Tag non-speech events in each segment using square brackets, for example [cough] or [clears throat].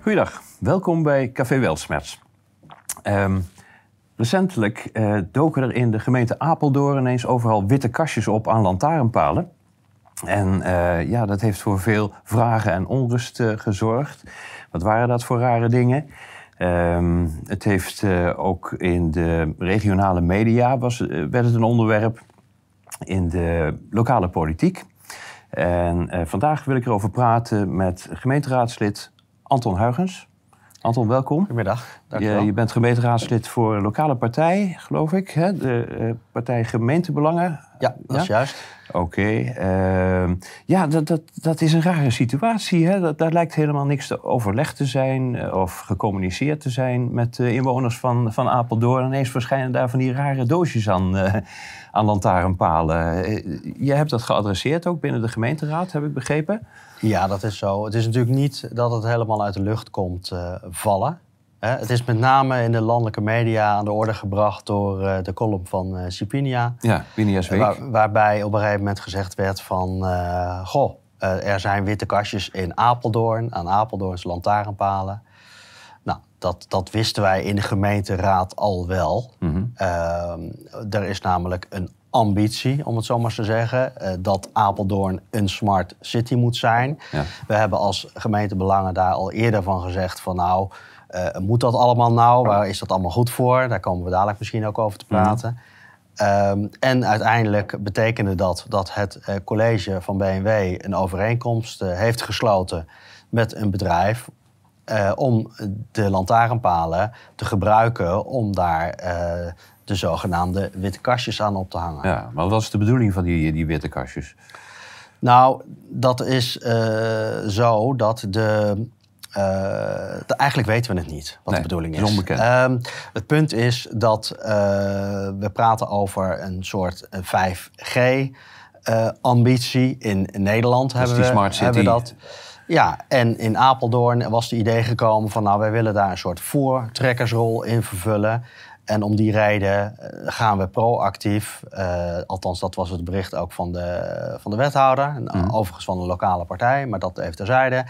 Goedendag, welkom bij Café Weltsmerts. Ehm, recentelijk eh, doken er in de gemeente Apeldoorn ineens overal witte kastjes op aan lantaarnpalen. En eh, ja, dat heeft voor veel vragen en onrust eh, gezorgd. Wat waren dat voor rare dingen? Ehm, het heeft ook in de regionale media was, werd het een onderwerp. In de lokale politiek. En vandaag wil ik erover praten met gemeenteraadslid Anton Huygens. Anton, welkom. Goedemiddag. Dank Je, je bent gemeenteraadslid voor lokale partij, geloof ik. Hè? De eh, partij Gemeentebelangen. Ja, dat ja? is juist. Oké. Ehm, ja, dat, dat, dat is een rare situatie. Hè? Dat, daar lijkt helemaal niks te overleg te zijn eh, of gecommuniceerd te zijn met de inwoners van, van Apeldoorn. Ineens verschijnen daar van die rare doosjes aan, uh, aan lantaarnpalen. je hebt dat geadresseerd ook binnen de gemeenteraad, heb ik begrepen. Ja, dat is zo. Het is natuurlijk niet dat het helemaal uit de lucht komt eh, vallen. het is met name in de landelijke media aan de orde gebracht door eh, de column van uh, eh, Cipinia. Ja, waarbij op een gegeven moment gezegd werd van... goh, er zijn witte kastjes in Apeldoorn, aan Apeldoorns lantaarnpalen. Nou, dat, dat wisten wij in de gemeenteraad al wel. Mhm. Ehm, er is namelijk een ambitie, om het zo maar te zeggen, eh, dat Apeldoorn een smart city moet zijn. We hebben als gemeentebelangen daar al eerder van gezegd van nou, eh, moet dat allemaal nou? Waar is dat allemaal goed voor? Daar komen we dadelijk misschien ook over te mhm. praten. Ehm, en uiteindelijk betekende dat dat het eh, college van BMW een overeenkomst heeft gesloten met een bedrijf om de lantaarnpalen te gebruiken om daar de zogenaamde witte kastjes aan op te hangen. Ja, maar wat is de bedoeling van die, die witte kastjes? Nou, dat is eh, zo dat eh, de. eigenlijk weten we het niet wat de bedoeling is. Het onbekend. Ehm, het punt is dat eh, we praten over een soort 5G-ambitie. in Nederland dus hebben, we, smart city. hebben dat. Ja, en in Apeldoorn was het idee gekomen van nou, wij willen daar een soort voortrekkersrol in vervullen. En om die reden eh, gaan we proactief, eh, althans dat was het bericht ook van de, van de wethouder, eh, mhm. overigens van een lokale partij, maar dat even terzijde,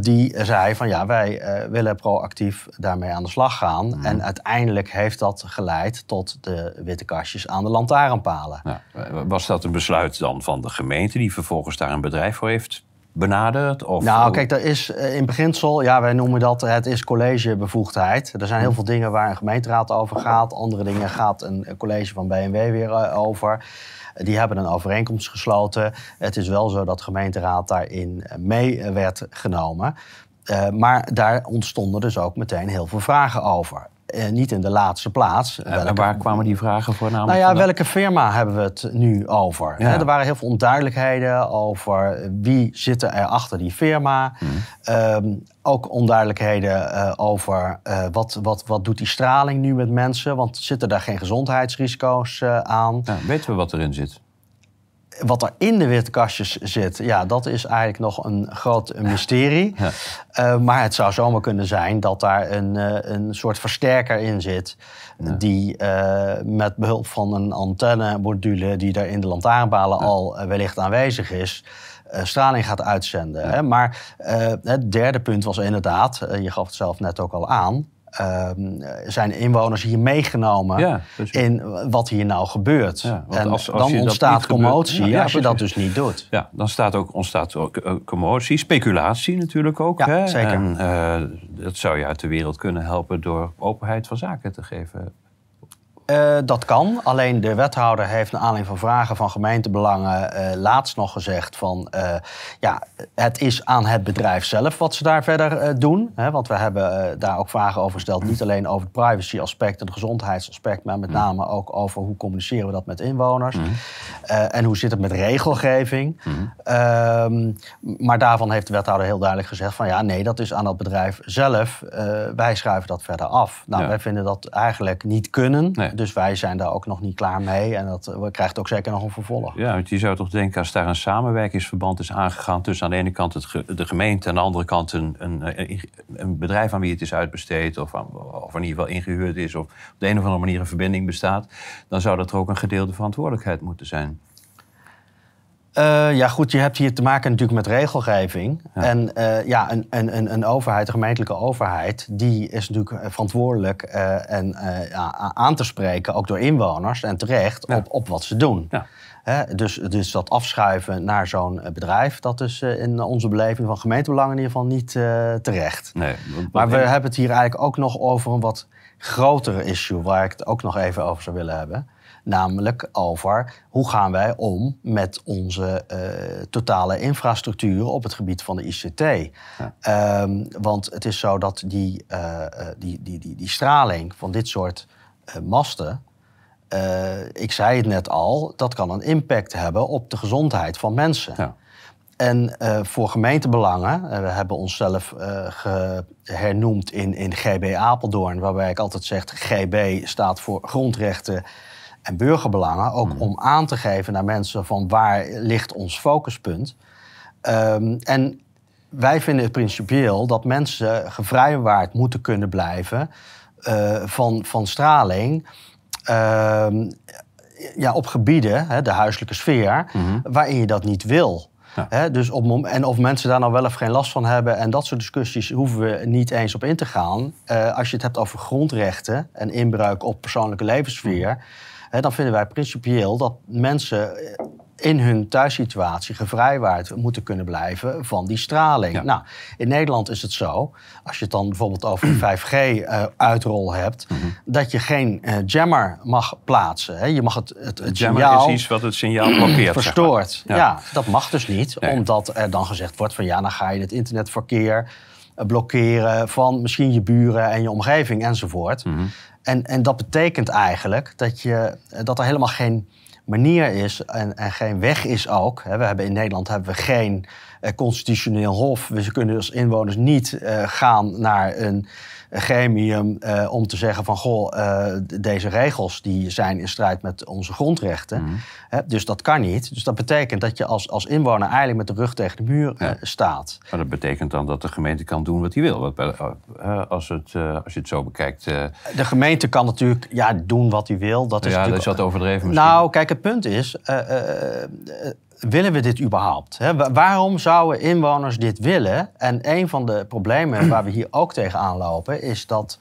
die zei van ja, wij willen proactief daarmee aan de slag gaan. Mhm. En uiteindelijk heeft dat geleid tot de witte kastjes aan de lantaarnpalen. Ja. Was dat een besluit dan van de gemeente die vervolgens daar een bedrijf voor heeft benaderd? Of nou, kijk, dat is eh, in beginsel, ja, wij noemen dat eh, het is collegebevoegdheid. Er zijn heel hmm. veel dingen waar een gemeenteraad over gaat. Andere dingen gaat een college van BMW weer eh, over. Die hebben een overeenkomst gesloten. Het is wel zo dat de gemeenteraad daarin mee werd genomen. maar daar ontstonden dus ook meteen heel veel vragen over. Eh, niet in de laatste plaats. En waar kwamen die vragen voor? Nou ja, welke firma hebben we het nu over? er waren heel veel onduidelijkheden over wie zitten er eh, achter die firma. Hmm. Ehm, ook onduidelijkheden eh, over wat, wat, wat doet die straling nu met mensen? Want zitten daar geen gezondheidsrisico's aan? Ja, weten we wat erin zit? wat er in de kastjes zit, ja, dat is eigenlijk nog een groot mysterie. Ja. Eh, maar het zou zomaar kunnen zijn dat daar een, eh, een soort versterker in zit. Die eh, met behulp van een antennemodule die daar in de lantaarnbalen al wellicht aanwezig is. straling gaat uitzenden. Hè? Maar het derde punt was inderdaad, je gaf het zelf net ook al aan Ehm, zijn inwoners hier meegenomen in wat hier nou gebeurt. en als, dan ontstaat commotie nou ja, als je dat dus niet doet. Ja, dan staat ook, ontstaat ook eh, commotie, speculatie natuurlijk ook. Hè? Zeker. En eh, dat zou je uit de wereld kunnen helpen door openheid van zaken te geven. Eh, dat kan. Alleen de wethouder heeft naar aanleiding van vragen van gemeentebelangen eh, laatst nog gezegd van eh, ja, het is aan het bedrijf zelf wat ze daar verder doen. Hè, want we hebben daar ook vragen over gesteld. Niet alleen over het privacy aspect en het gezondheidsaspect, maar met name ook over hoe communiceren we dat met inwoners. Mhm. en hoe zit het met regelgeving. Mhm. Ehm, maar daarvan heeft de wethouder heel duidelijk gezegd van ja, nee, dat is aan het bedrijf zelf. wij schuiven dat verder af. Nou, wij vinden dat eigenlijk niet kunnen. Nee dus wij zijn daar ook nog niet klaar mee. En dat eh, we krijgt ook zeker nog een vervolg. Ja, want je zou toch denken als daar een samenwerkingsverband is aangegaan... tussen aan de ene kant het de gemeente... en aan de andere kant een, eh, een, een, bedrijf aan wie het is uitbesteed... Of, aan, of in ieder geval ingehuurd is... of op de een of andere manier een verbinding bestaat... dan zou dat er ook een gedeelde verantwoordelijkheid moeten zijn. Eh, ja, goed, je hebt hier te maken natuurlijk met regelgeving. En eh, ja, een, een, een, overheid, een gemeentelijke overheid, die is natuurlijk eh, verantwoordelijk en aan te spreken, ook door inwoners en terecht, op, op wat ze doen. dus, dus dat afschuiven naar zo'n bedrijf, dat is in onze beleving van gemeentebelangen in ieder geval niet terecht. maar we hebben het hier eigenlijk ook nog over een wat grotere issue, waar ik het ook nog even over zou willen hebben. Namelijk over hoe gaan wij om met onze eh, totale infrastructuur op het gebied van de ICT. Ehm, want het is zo dat die, eh, eh, die, die, die, die straling van dit soort masten. ik zei het net al, dat kan een impact hebben op de gezondheid van mensen. Ja. En voor gemeentebelangen, we hebben onszelf uh, hernoemd in, in GB Apeldoorn, waarbij ik altijd zeg GB staat voor grondrechten, en burgerbelangen ook mhm. om aan te geven naar mensen van waar ligt ons focuspunt. Um, en wij vinden het principieel dat mensen gevrijwaard moeten kunnen blijven eh, van, van straling. Ehm, ja, op gebieden, hè, de huiselijke sfeer, mhm. waarin je dat niet wil. Hè, dus op, en of mensen daar nou wel of geen last van hebben en dat soort discussies hoeven we niet eens op in te gaan. Eh, als je het hebt over grondrechten en inbreuk op persoonlijke levenssfeer. Mhm. Hè, dan vinden wij principieel dat mensen in hun thuissituatie gevrijwaard moeten kunnen blijven van die straling. Nou, in Nederland is het zo, als je het dan bijvoorbeeld over 5G-uitrol [clears throat] eh, hebt, mhm. dat je geen eh, jammer mag plaatsen. Hè. Je mag het, het, jammer signaal is iets wat het signaal [clears throat] blokkeert. Verstoort. ja. dat mag dus niet, omdat er dan gezegd wordt van ja, dan ga je het internetverkeer eh, blokkeren van misschien je buren en je omgeving enzovoort. Mhm. en, en dat betekent eigenlijk dat, je, eh, dat er helemaal geen manier is en, en geen weg is ook. We hebben in Nederland hebben we geen eh, constitutioneel hof. We kunnen als dus inwoners niet gaan naar een gremium eh, om te zeggen van goh, eh, deze regels die zijn in strijd met onze grondrechten. Mhm. Hè, dus dat kan niet. Dus dat betekent dat je als, als inwoner eigenlijk met de rug tegen de muur ja. Eh, staat. Maar dat betekent dan dat de gemeente kan doen wat hij wil. Wat als, het, als je het zo bekijkt. De gemeente kan natuurlijk ja, doen wat hij wil. Dat is ja, dat is wat overdreven nou, misschien. Nou, kijk, het punt is willen we dit überhaupt? waarom zouden inwoners dit willen? En een van de problemen [clears throat] waar we hier ook tegenaan lopen, is dat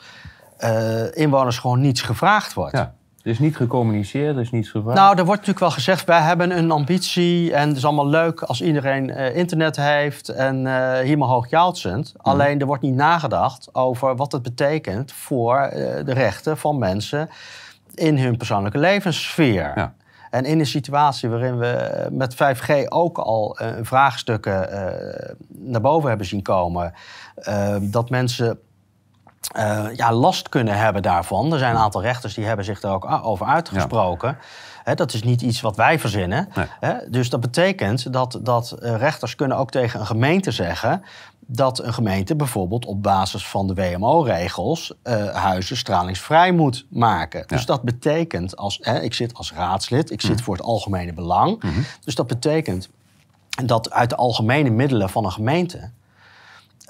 eh, inwoners gewoon niets gevraagd wordt. Ja. Er is niet gecommuniceerd, er is niets gevraagd. Nou, er wordt natuurlijk wel gezegd, wij hebben een ambitie en het is allemaal leuk als iedereen eh, internet heeft en uh, eh, helemaal hoogjaaltsend. Mm. Alleen er wordt niet nagedacht over wat het betekent voor de rechten van mensen in hun persoonlijke levenssfeer. Ja. En in een situatie waarin we eh, met 5G ook al eh, vraagstukken eh, naar boven hebben zien komen, dat mensen ja, last kunnen hebben daarvan. Er zijn een aantal rechters die hebben zich daar ook ah, over uitgesproken. Hè, dat is niet iets wat wij verzinnen. Hè? Dus dat betekent dat, dat eh, rechters kunnen ook tegen een gemeente zeggen dat een gemeente bijvoorbeeld op basis van de WMO-regels eh, huizen stralingsvrij moet maken. Dus dat betekent, als, hè, ik zit als raadslid, ik zit mhm. voor het algemene belang. Mhm. Dus dat betekent dat uit de algemene middelen van een gemeente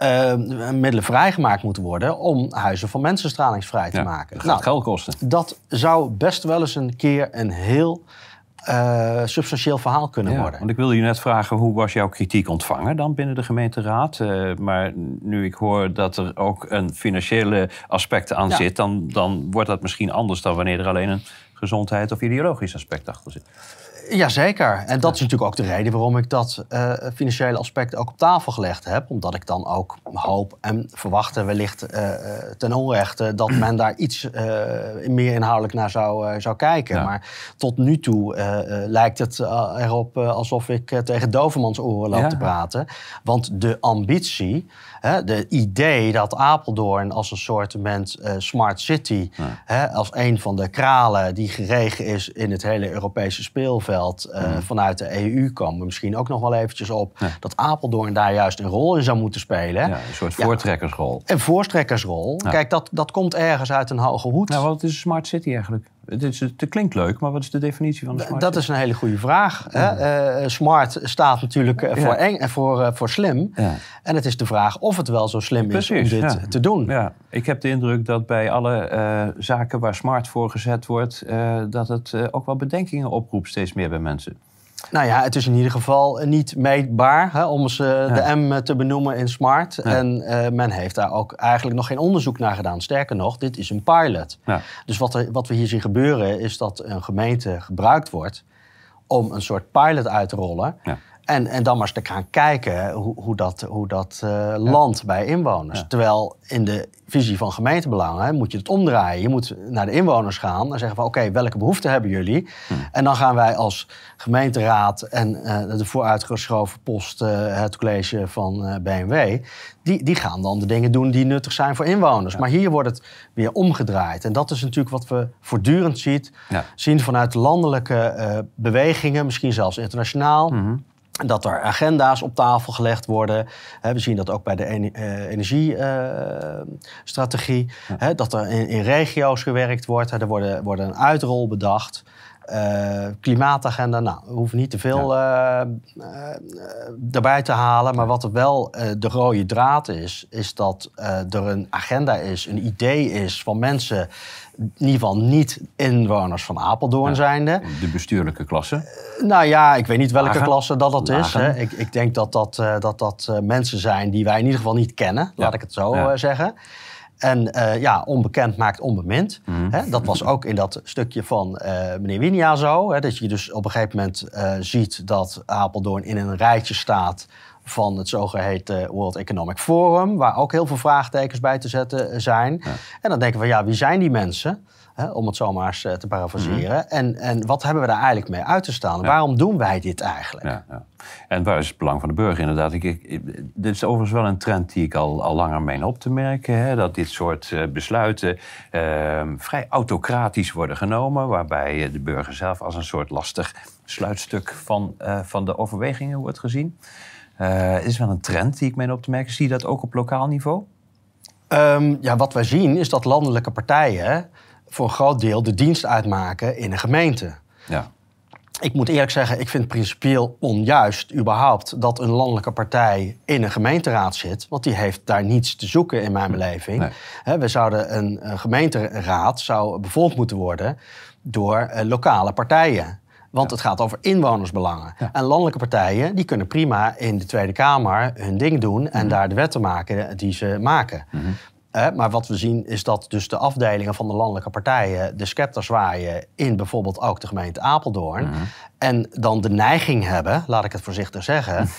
eh, middelen vrijgemaakt moeten worden om huizen van mensenstralingsvrij te maken. Dat gaat nou, kosten. Dat zou best wel eens een keer een heel eh, substantieel verhaal kunnen worden. Want ik wilde je net vragen, hoe was jouw kritiek ontvangen dan binnen de gemeenteraad? Eh, maar nu ik hoor dat er ook een financiële aspect aan zit, dan, dan wordt dat misschien anders dan wanneer er alleen een gezondheid of ideologisch aspect achter zit. Ja, zeker. En dat is natuurlijk ook de reden waarom ik dat eh, financiële aspect ook op tafel gelegd heb. Omdat ik dan ook hoop en verwachtte wellicht eh, eh, ten onrechte dat [clears throat] men daar iets meer inhoudelijk naar zou, zou kijken. Maar tot nu toe lijkt het erop alsof ik tegen dovermans oren loop te praten. Want de ambitie Hè, de idee dat Apeldoorn als een soort uh, smart city, hè, als een van de kralen die geregen is in het hele Europese speelveld eh, vanuit de EU, komen we misschien ook nog wel eventjes op. Dat Apeldoorn daar juist een rol in zou moeten spelen. Ja, een soort voortrekkersrol. een voortrekkersrol. Kijk, dat, dat komt ergens uit een hoge hoed. Nou, wat is een smart city eigenlijk? Het, klinkt leuk, maar wat is de definitie van smart? Dat is een hele goede vraag. Hè? Eh, eh, smart staat natuurlijk eh, voor, voor, voor slim. En het is de vraag of het wel zo slim is om dit te doen. Ja. Ik heb de indruk dat bij alle zaken waar smart voor gezet wordt, dat het ook wel bedenkingen oproept steeds meer bij mensen. Nou ja, het is in ieder geval niet meetbaar, hè, om ze de M eh, te benoemen in smart. En eh, men heeft daar ook eigenlijk nog geen onderzoek naar gedaan. Sterker nog, dit is een pilot. Dus wat, wat we hier zien gebeuren is dat een gemeente gebruikt wordt om een soort pilot uit te rollen. En, en dan maar eens te gaan kijken hoe, hoe dat, hoe dat eh, landt bij inwoners. Terwijl in de visie van gemeentebelangen moet je het omdraaien. Je moet naar de inwoners gaan en zeggen van oké, welke behoeften hebben jullie? Hm. En dan gaan wij als gemeenteraad en eh, de vooruitgeschoven post, eh, het college van BMW, die, die gaan dan de dingen doen die nuttig zijn voor inwoners. Maar hier wordt het weer omgedraaid. En dat is natuurlijk wat we voortdurend ziet, zien vanuit landelijke bewegingen, misschien zelfs internationaal. Mhm dat er agenda's op tafel gelegd worden. We zien dat ook bij de eh, energiestrategie. Eh, dat er in regio's gewerkt wordt. Er worden, worden een uitrol bedacht. Eh, klimaatagenda, nou, we hoeven niet te veel eh, eh, erbij te halen. Maar wat er wel de rode draad is, is dat er een agenda is, een idee is van mensen in ieder geval niet inwoners van Apeldoorn zijnde. De bestuurlijke klasse? nou ja, ik weet niet welke Lagen. klasse dat, dat is. Hè. Ik, ik, denk dat dat, dat, dat mensen zijn die wij in ieder geval niet kennen, laat ik het zo zeggen. En eh, ja, onbekend maakt onbemind. Mhm. dat was ook in dat stukje van eh, meneer Winia zo. dat je dus op een gegeven moment eh, ziet dat Apeldoorn in een rijtje staat van het zogeheten World Economic Forum, waar ook heel veel vraagtekens bij te zetten zijn. En dan denken we, ja, wie zijn die mensen? om het zomaar eh, te parafraseren. Mhm. En, en wat hebben we daar eigenlijk mee uit te staan? Waarom doen wij dit eigenlijk? Ja, ja. En waar is het belang van de burger inderdaad? Ik, dit is overigens wel een trend die ik al, al langer meen op te merken. Hè, dat dit soort eh, besluiten ehm, vrij autocratisch worden genomen. Waarbij eh, de burger zelf als een soort lastig sluitstuk van, van de overwegingen wordt gezien. Het is wel een trend die ik meen op te merken. Zie je dat ook op lokaal niveau? Ehm, ja, wat wij zien is dat landelijke partijen voor een groot deel de dienst uitmaken in een gemeente. Ja. Ik moet eerlijk zeggen, ik vind het principieel onjuist überhaupt dat een landelijke partij in een gemeenteraad zit. Want die heeft daar niets te zoeken in mijn hm. beleving. we zouden een, gemeenteraad zou bevolkt moeten worden door eh, lokale partijen. Want het gaat over inwonersbelangen. En landelijke partijen die kunnen prima in de Tweede Kamer hun ding doen en hm. daar de wetten maken die ze maken. Mhm maar wat we zien is dat dus de afdelingen van de landelijke partijen de scepters zwaaien in bijvoorbeeld ook de gemeente Apeldoorn. En dan de neiging hebben, laat ik het voorzichtig zeggen,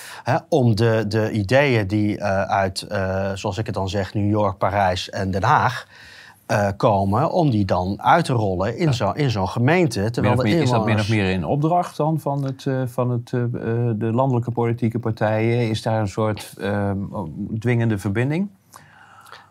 om de, de ideeën die eh, uit, eh, zoals ik het dan zeg, New York, Parijs en Den Haag. Eh, komen om die dan uit te rollen in zo'n gemeente. Terwijl Is dat min of meer in opdracht dan van, het, van het, de landelijke politieke partijen? Is daar een soort dwingende verbinding?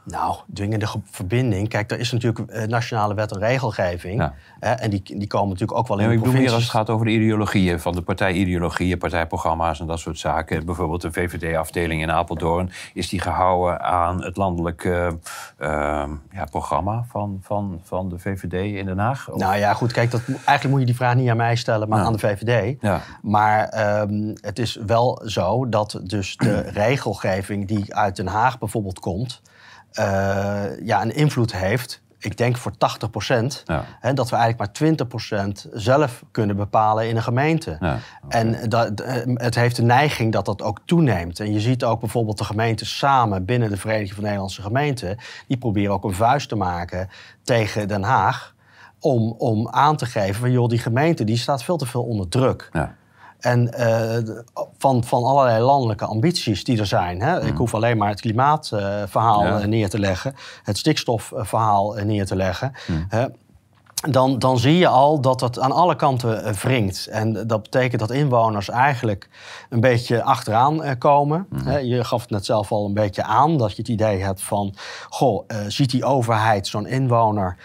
Nou, dwingende verbinding. Kijk, daar is natuurlijk eh, nationale wet en regelgeving. Hè, eh, en die, die komen natuurlijk ook wel in nee, de Ik bedoel meer als het gaat over de ideologieën van de partijideologieën, partijprogramma's en dat soort zaken. Bijvoorbeeld de VVD-afdeling in Apeldoorn is die gehouden aan het landelijk eh, ehm, ja, programma van, van, van de VVD in Den Haag? Nou ja, goed, kijk, dat, eigenlijk moet je die vraag niet aan mij stellen, maar aan de VVD. Maar ehm, het is wel zo dat dus de [clears throat] regelgeving die uit Den Haag bijvoorbeeld komt... Eh, ja, een invloed heeft. Ik denk voor 80 Hè, dat we eigenlijk maar 20 zelf kunnen bepalen in een gemeente. Ja, En dat, eh, het heeft de neiging dat dat ook toeneemt. En je ziet ook bijvoorbeeld de gemeenten samen binnen de Vereniging van Nederlandse Gemeenten. Die proberen ook een vuist te maken tegen Den Haag. Om, om aan te geven van joh, die gemeente die staat veel te veel onder druk. Ja. En eh, van, van allerlei landelijke ambities die er zijn. Hè. Ik hmm. hoef alleen maar het klimaatverhaal eh, neer te leggen, het stikstofverhaal eh, neer te leggen. Hmm dan, dan zie je al dat het aan alle kanten eh, wringt. En eh, dat betekent dat inwoners eigenlijk een beetje achteraan eh, komen. Mhm. Je gaf het net zelf al een beetje aan, dat je het idee hebt van... goh, ziet die overheid zo'n inwoner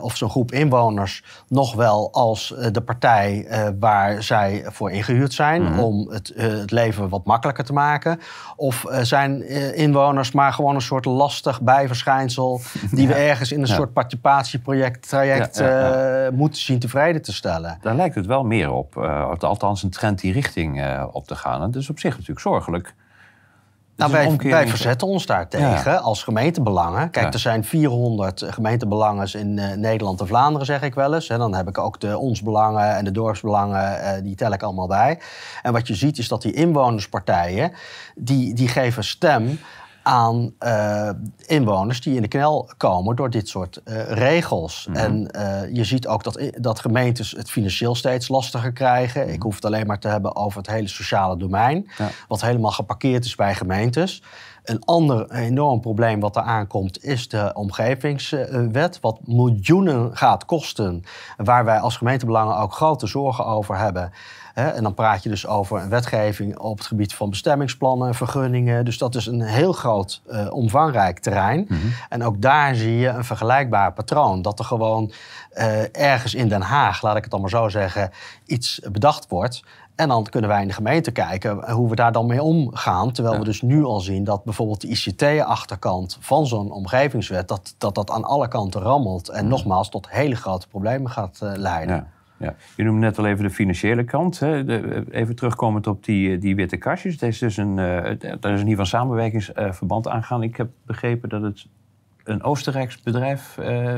of zo'n groep inwoners nog wel als de partij waar zij voor ingehuurd zijn... Mhm. om het, het, leven wat makkelijker te maken? Of zijn inwoners maar gewoon een soort lastig bijverschijnsel... die [laughs] we ergens in een soort participatieproject traject ja. Eh, moet zien tevreden te stellen. Daar lijkt het wel meer op. Eh, althans, een trend die richting eh, op te gaan. En dat is op zich natuurlijk zorgelijk. Nou, wij, verzetten ons daartegen tegen als gemeentebelangen. Kijk, er zijn 400 gemeentebelangen in Nederland en Vlaanderen, zeg ik wel eens. En dan heb ik ook de onsbelangen en de dorpsbelangen, die tel ik allemaal bij. En wat je ziet is dat die inwonerspartijen, die, die geven stem aan eh, inwoners die in de knel komen door dit soort eh, regels. Mhm. En eh, je ziet ook dat, dat gemeentes het financieel steeds lastiger krijgen. Ik mhm. hoef het alleen maar te hebben over het hele sociale domein, wat helemaal geparkeerd is bij gemeentes. Een ander enorm probleem wat eraan aankomt is de omgevingswet, wat miljoenen gaat kosten, waar wij als gemeentebelangen ook grote zorgen over hebben. En dan praat je dus over een wetgeving op het gebied van bestemmingsplannen, vergunningen. Dus dat is een heel groot, eh, omvangrijk terrein. Mhm. En ook daar zie je een vergelijkbaar patroon. Dat er gewoon eh, ergens in Den Haag, laat ik het allemaal zo zeggen, iets bedacht wordt. En dan kunnen wij in de gemeente kijken eh, hoe we daar dan mee omgaan. Terwijl we dus nu al zien dat bijvoorbeeld de ICT-achterkant van zo'n omgevingswet, dat, dat dat aan alle kanten rammelt. En mhm. nogmaals tot hele grote problemen gaat leiden. Ja. Je noemde net al even de financiële kant. Hè. Eh, even terugkomend op die, eh, die witte kastjes. Er is dus een, eh, daar is een van samenwerkingsverband aangaan. Ik heb begrepen dat het een Oostenrijks bedrijf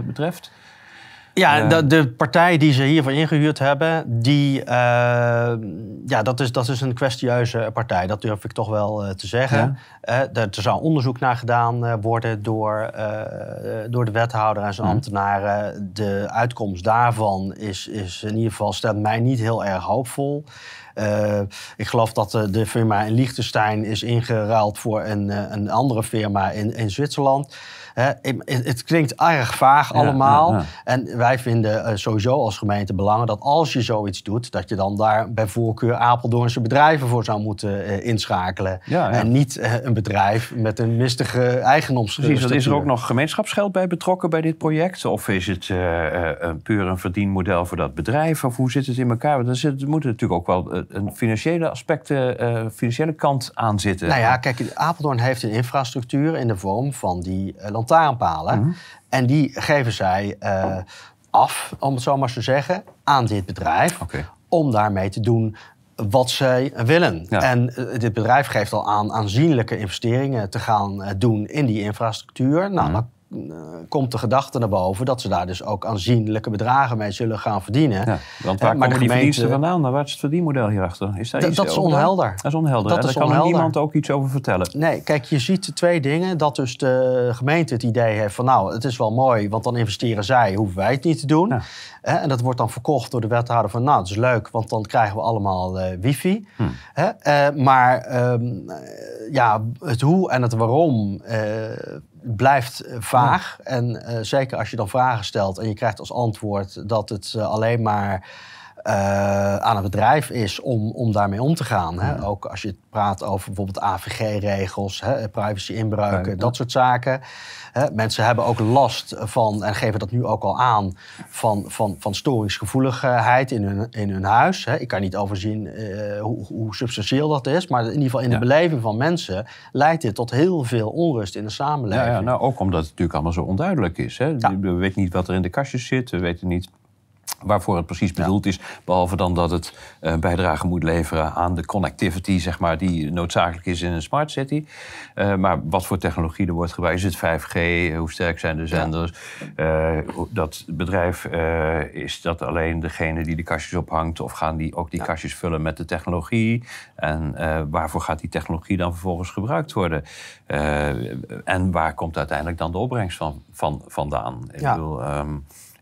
betreft. Ja, de, de, partij die ze hiervoor ingehuurd hebben, die, eh, ja, dat, is, dat is een kwestieuze partij. Dat durf ik toch wel eh, te zeggen. Eh, er, zou onderzoek naar gedaan worden door, door de wethouder en zijn ambtenaren. De uitkomst daarvan is, is in ieder geval, stelt mij niet heel erg hoopvol. ik geloof dat de firma in Liechtenstein is ingeruild voor een, een andere firma in, in Zwitserland het klinkt erg vaag allemaal. En wij vinden eh, sowieso als gemeente belang dat als je zoiets doet, dat je dan daar bij voorkeur Apeldoornse bedrijven voor zou moeten eh, inschakelen. En niet eh, een bedrijf met een mistige eigendomsstructuur. Precies, is er ook nog gemeenschapsgeld bij betrokken bij dit project? Of is het puur een verdienmodel voor dat bedrijf? Of hoe zit het in elkaar? Want er moet natuurlijk ook wel een financiële aspect, financiële kant aan zitten. Nou ja, kijk, Apeldoorn heeft een infrastructuur in de vorm van die uh, lantaarnpalen. Mhm. En die geven zij eh, af, om het zo maar te zeggen, aan dit bedrijf. Om daarmee te doen wat zij willen. En eh, dit bedrijf geeft al aan aanzienlijke investeringen te gaan eh, doen in die infrastructuur. Nou, mm eh, komt de gedachte naar boven dat ze daar dus ook aanzienlijke bedragen mee zullen gaan verdienen. Ja, want waar eh, maar komen de die verdiensten vandaan? Waar is het verdienmodel hierachter? Is dat, is onhelder. Dat is onhelder. Dat is daar onhelder. kan niemand ook iets over vertellen. Nee, kijk, je ziet twee dingen. Dat dus de gemeente het idee heeft van nou, het is wel mooi, want dan investeren zij, hoeven wij het niet te doen. en dat wordt dan verkocht door de wethouder van nou, het is leuk, want dan krijgen we allemaal eh, wifi. Hm. maar ehm, ja, het hoe en het waarom blijft eh, vaag. En eh, zeker als je dan vragen stelt en je krijgt als antwoord dat het eh, alleen maar eh, aan een bedrijf is om, om daarmee om te gaan. Ook als je praat over bijvoorbeeld AVG-regels, privacy-inbreuken, dat soort zaken. Hè? Mensen hebben ook last van, en geven dat nu ook al aan, van, van, van storingsgevoeligheid in hun, in hun huis. Hè? Ik kan niet overzien eh, hoe, hoe, substantieel dat is, maar in ieder geval in de beleving van mensen leidt dit tot heel veel onrust in de samenleving. Ja, ja nou ook omdat het natuurlijk allemaal zo onduidelijk is. Hè? We weten niet wat er in de kastjes zit, we weten niet waarvoor het precies bedoeld is. Behalve dan dat het een eh, bijdrage moet leveren aan de connectivity, zeg maar, die noodzakelijk is in een smart city. Eh, maar wat voor technologie er wordt gebruikt, is het 5G, eh, hoe sterk zijn de zenders? dat bedrijf, is dat alleen degene die de kastjes ophangt, of gaan die ook die kastjes vullen met de technologie? En waarvoor gaat die technologie dan vervolgens gebruikt worden? en waar komt uiteindelijk dan de opbrengst van, van vandaan? Ik bedoel, ehm,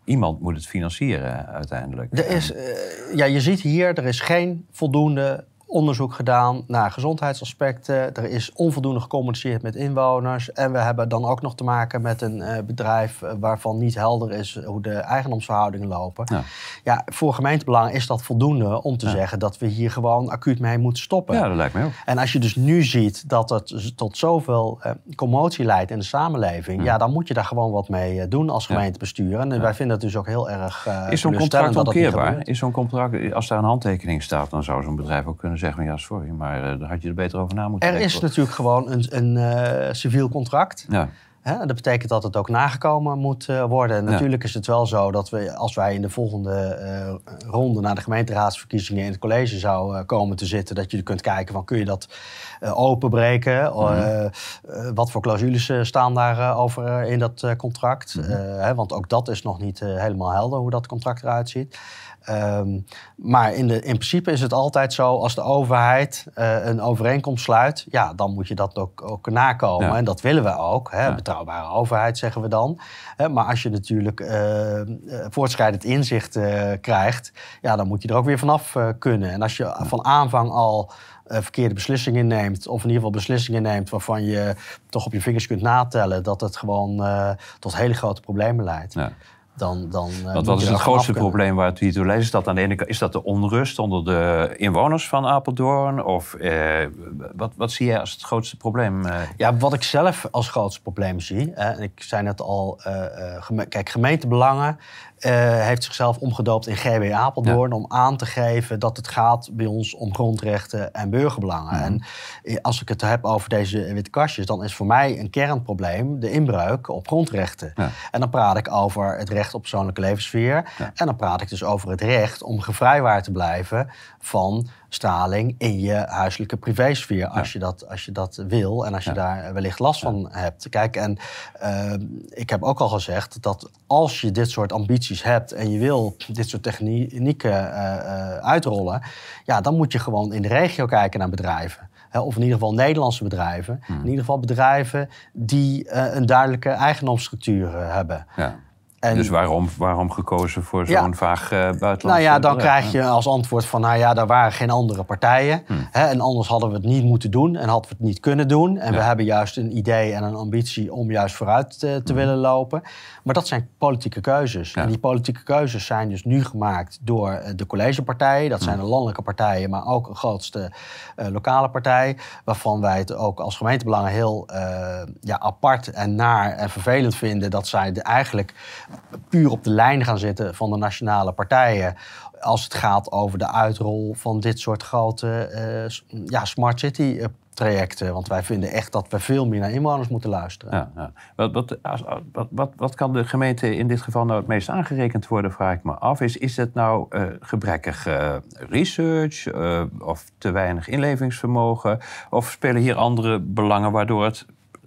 iemand moet het financieren uiteindelijk. Er is, eh, ja, je ziet hier, er is geen voldoende onderzoek gedaan naar gezondheidsaspecten. Er is onvoldoende gecommuniceerd met inwoners. En we hebben dan ook nog te maken met een eh, bedrijf eh, waarvan niet helder is hoe de eigendomsverhoudingen lopen. Ja, ja voor gemeentebelang is dat voldoende om te zeggen dat we hier gewoon acuut mee moeten stoppen. Ja, dat lijkt me ook. En als je dus nu ziet dat het tot zoveel uh, commotie leidt in de samenleving, ja. dan moet je daar gewoon wat mee doen als gemeentebestuur. En wij vinden het dus ook heel erg. Uh, is zo'n contract omkeerbaar? Is zo'n contract, als daar een handtekening staat, dan zou zo'n bedrijf ook kunnen zeggen: ja, sorry, maar eh, daar had je er beter over na moeten Er is natuurlijk gewoon een, een eh, civiel contract. Ja. Hè? Dat betekent dat het ook nagekomen moet eh, worden. natuurlijk is het wel zo dat we, als wij in de volgende ronde naar de gemeenteraadsverkiezingen in het college zou komen te zitten, dat je kunt kijken van kun je dat openbreken? Mhm. wat voor clausules staan daarover over in dat contract? Mhm. hè? Want ook dat is nog niet helemaal helder hoe dat contract eruit ziet. Ehm, maar in, de, in principe is het altijd zo, als de overheid eh, een overeenkomst sluit, ja, dan moet je dat ook, nakomen. En dat willen we ook. Hè? Betrouwbare overheid zeggen we dan. maar als je natuurlijk eh, eh, voortschrijdend inzicht krijgt, ja, dan moet je er ook weer vanaf kunnen. En als je van aanvang al verkeerde beslissingen neemt, of in ieder geval beslissingen neemt waarvan je toch op je vingers kunt natellen dat het gewoon tot hele grote problemen leidt dan. dan Want wat is het grootste probleem waar het hier toe leidt? Is dat aan de ene kant is dat de onrust onder de inwoners van Apeldoorn? Of eh, wat, wat zie jij als het grootste probleem? Eh? Ja, wat ik zelf als grootste probleem zie. en ik zei net al, eh, kijk, gemeentebelangen heeft zichzelf omgedoopt in GW Apeldoorn. om aan te geven dat het gaat bij ons om grondrechten en burgerbelangen. Mhm. En als ik het heb over deze witte kastjes, dan is voor mij een kernprobleem de inbreuk op grondrechten. En dan praat ik over het recht op persoonlijke levenssfeer. En dan praat ik dus over het recht om gevrijwaard te blijven van straling in je huiselijke privésfeer. Als, je, dat, als je dat wil en als je daar eh, wellicht last van hebt. Kijk, en ehm, ik heb ook al gezegd dat als je dit soort ambities hebt en je wil dit soort technieken eh, eh, uitrollen, ja, dan moet je gewoon in de regio kijken naar bedrijven of in ieder geval Nederlandse bedrijven. Hmm. In ieder geval bedrijven die een duidelijke eigendomsstructuur hebben. Ja dus waarom, waarom gekozen voor zo'n vaag uh, Nou ja, dan krijg je als antwoord van, nou ja, daar waren geen andere partijen. Hmm. Hè, en anders hadden we het niet moeten doen en hadden we het niet kunnen doen. En we hebben juist een idee en een ambitie om juist vooruit eh, te, hmm. willen lopen. Maar dat zijn politieke keuzes. En die politieke keuzes zijn dus nu gemaakt door eh, de collegepartijen. Dat zijn hmm. de landelijke partijen, maar ook een grootste lokale partij. Waarvan wij het ook als gemeentebelangen heel ja, apart en naar en vervelend vinden dat zij eigenlijk puur op de lijn gaan zitten van de nationale partijen. Als het gaat over de uitrol van dit soort grote eh, ja, smart city eh, trajecten. Want wij vinden echt dat we veel meer naar inwoners moeten luisteren. Ja, ja. Wat, wat, wat, wat, kan de gemeente in dit geval nou het meest aangerekend worden, vraag ik me af. Is, is het nou uh, eh, gebrekkig research of te weinig inlevingsvermogen? Of spelen hier andere belangen waardoor het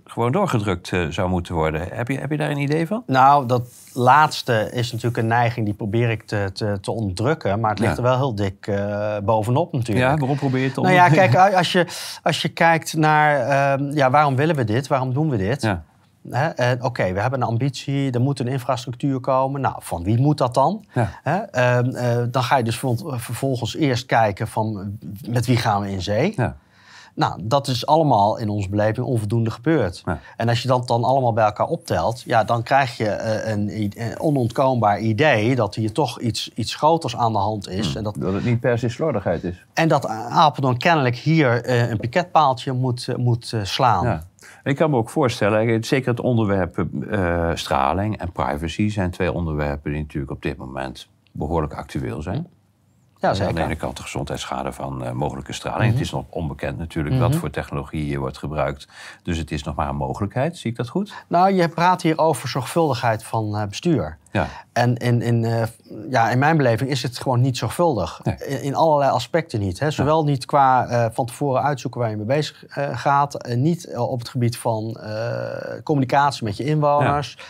gewoon doorgedrukt eh, zou moeten worden. Heb je, heb je daar een idee van? Nou, dat laatste is natuurlijk een neiging die probeer ik te, te, te ontdrukken. Maar het ligt er wel heel dik eh, bovenop natuurlijk. Ja, waarom probeer je het te Nou ja, kijk, als je, als je kijkt naar ehm, ja, waarom willen we dit? Waarom doen we dit? Ja. Oké, we hebben een ambitie, er moet een infrastructuur komen. Nou, van wie moet dat dan? Ehm, eh, dan ga je dus vervolgens eerst kijken van met wie gaan we in zee. Ja. Nou, dat is allemaal in onze beleving onvoldoende gebeurd. En als je dat dan allemaal bij elkaar optelt, ja, dan krijg je eh, een, een, eh, onontkoombaar idee dat hier toch iets, iets groters aan de hand is. Hmm. En dat, dat het niet per se slordigheid is. En dat Apeldoorn kennelijk hier eh, een piketpaaltje moet, moet slaan. Ik kan me ook voorstellen, zeker het onderwerp straling en privacy zijn twee onderwerpen die natuurlijk op dit moment behoorlijk actueel zijn. Hmm. Aan de ene kant de gezondheidsschade van eh, mogelijke straling. Mhm. Het is nog onbekend natuurlijk wat mhm. voor technologie hier wordt gebruikt. Dus het is nog maar een mogelijkheid. Zie ik dat goed? Nou, je praat hier over zorgvuldigheid van eh, bestuur. Ja. En in, in, eh, ja, in mijn beleving is het gewoon niet zorgvuldig. In, allerlei aspecten niet. Hè. Zowel niet qua van tevoren uitzoeken waar je mee bezig gaat. niet op het gebied van communicatie met je inwoners. Ja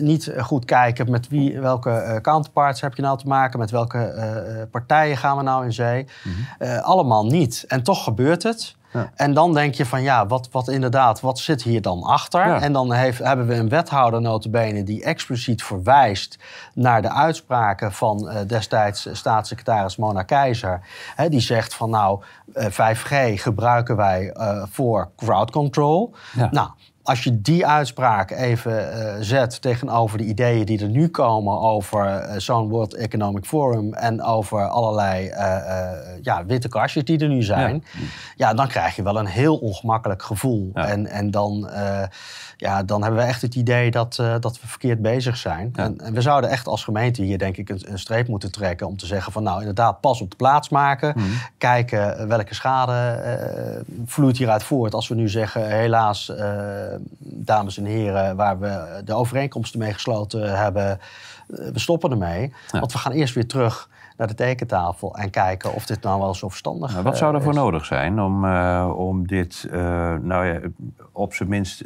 niet goed kijken met wie, welke eh, counterparts heb je nou te maken, met welke eh, eh, partijen gaan we nou in zee. Mhm. allemaal niet. En toch gebeurt het. En dan denk je van ja, wat, wat inderdaad, wat zit hier dan achter? En dan heeft, hebben we een wethouder bene die expliciet verwijst naar de uitspraken van destijds staatssecretaris Mona Keizer. Hè, die zegt van nou, 5G gebruiken wij voor crowd control. Nou, als je die uitspraak even eh, zet tegenover de ideeën die er nu komen over eh, zo'n World Economic Forum en over allerlei eh, ja, witte kastjes die er nu zijn, ja. dan krijg je wel een heel ongemakkelijk gevoel. En, en dan, ja, dan hebben we echt het idee dat, dat we verkeerd bezig zijn. En, en, we zouden echt als gemeente hier denk ik een, een, streep moeten trekken om te zeggen van nou inderdaad pas op de plaats maken, hmm. kijken welke schade vloeit hieruit voort als we nu zeggen helaas dames en heren, waar we de overeenkomsten mee gesloten hebben, eh, we stoppen ermee. Want we gaan eerst weer terug naar de tekentafel en kijken of dit nou wel zo verstandig is. Wat zou eh, er voor nodig zijn om, eh, om dit nou ja, op zijn minst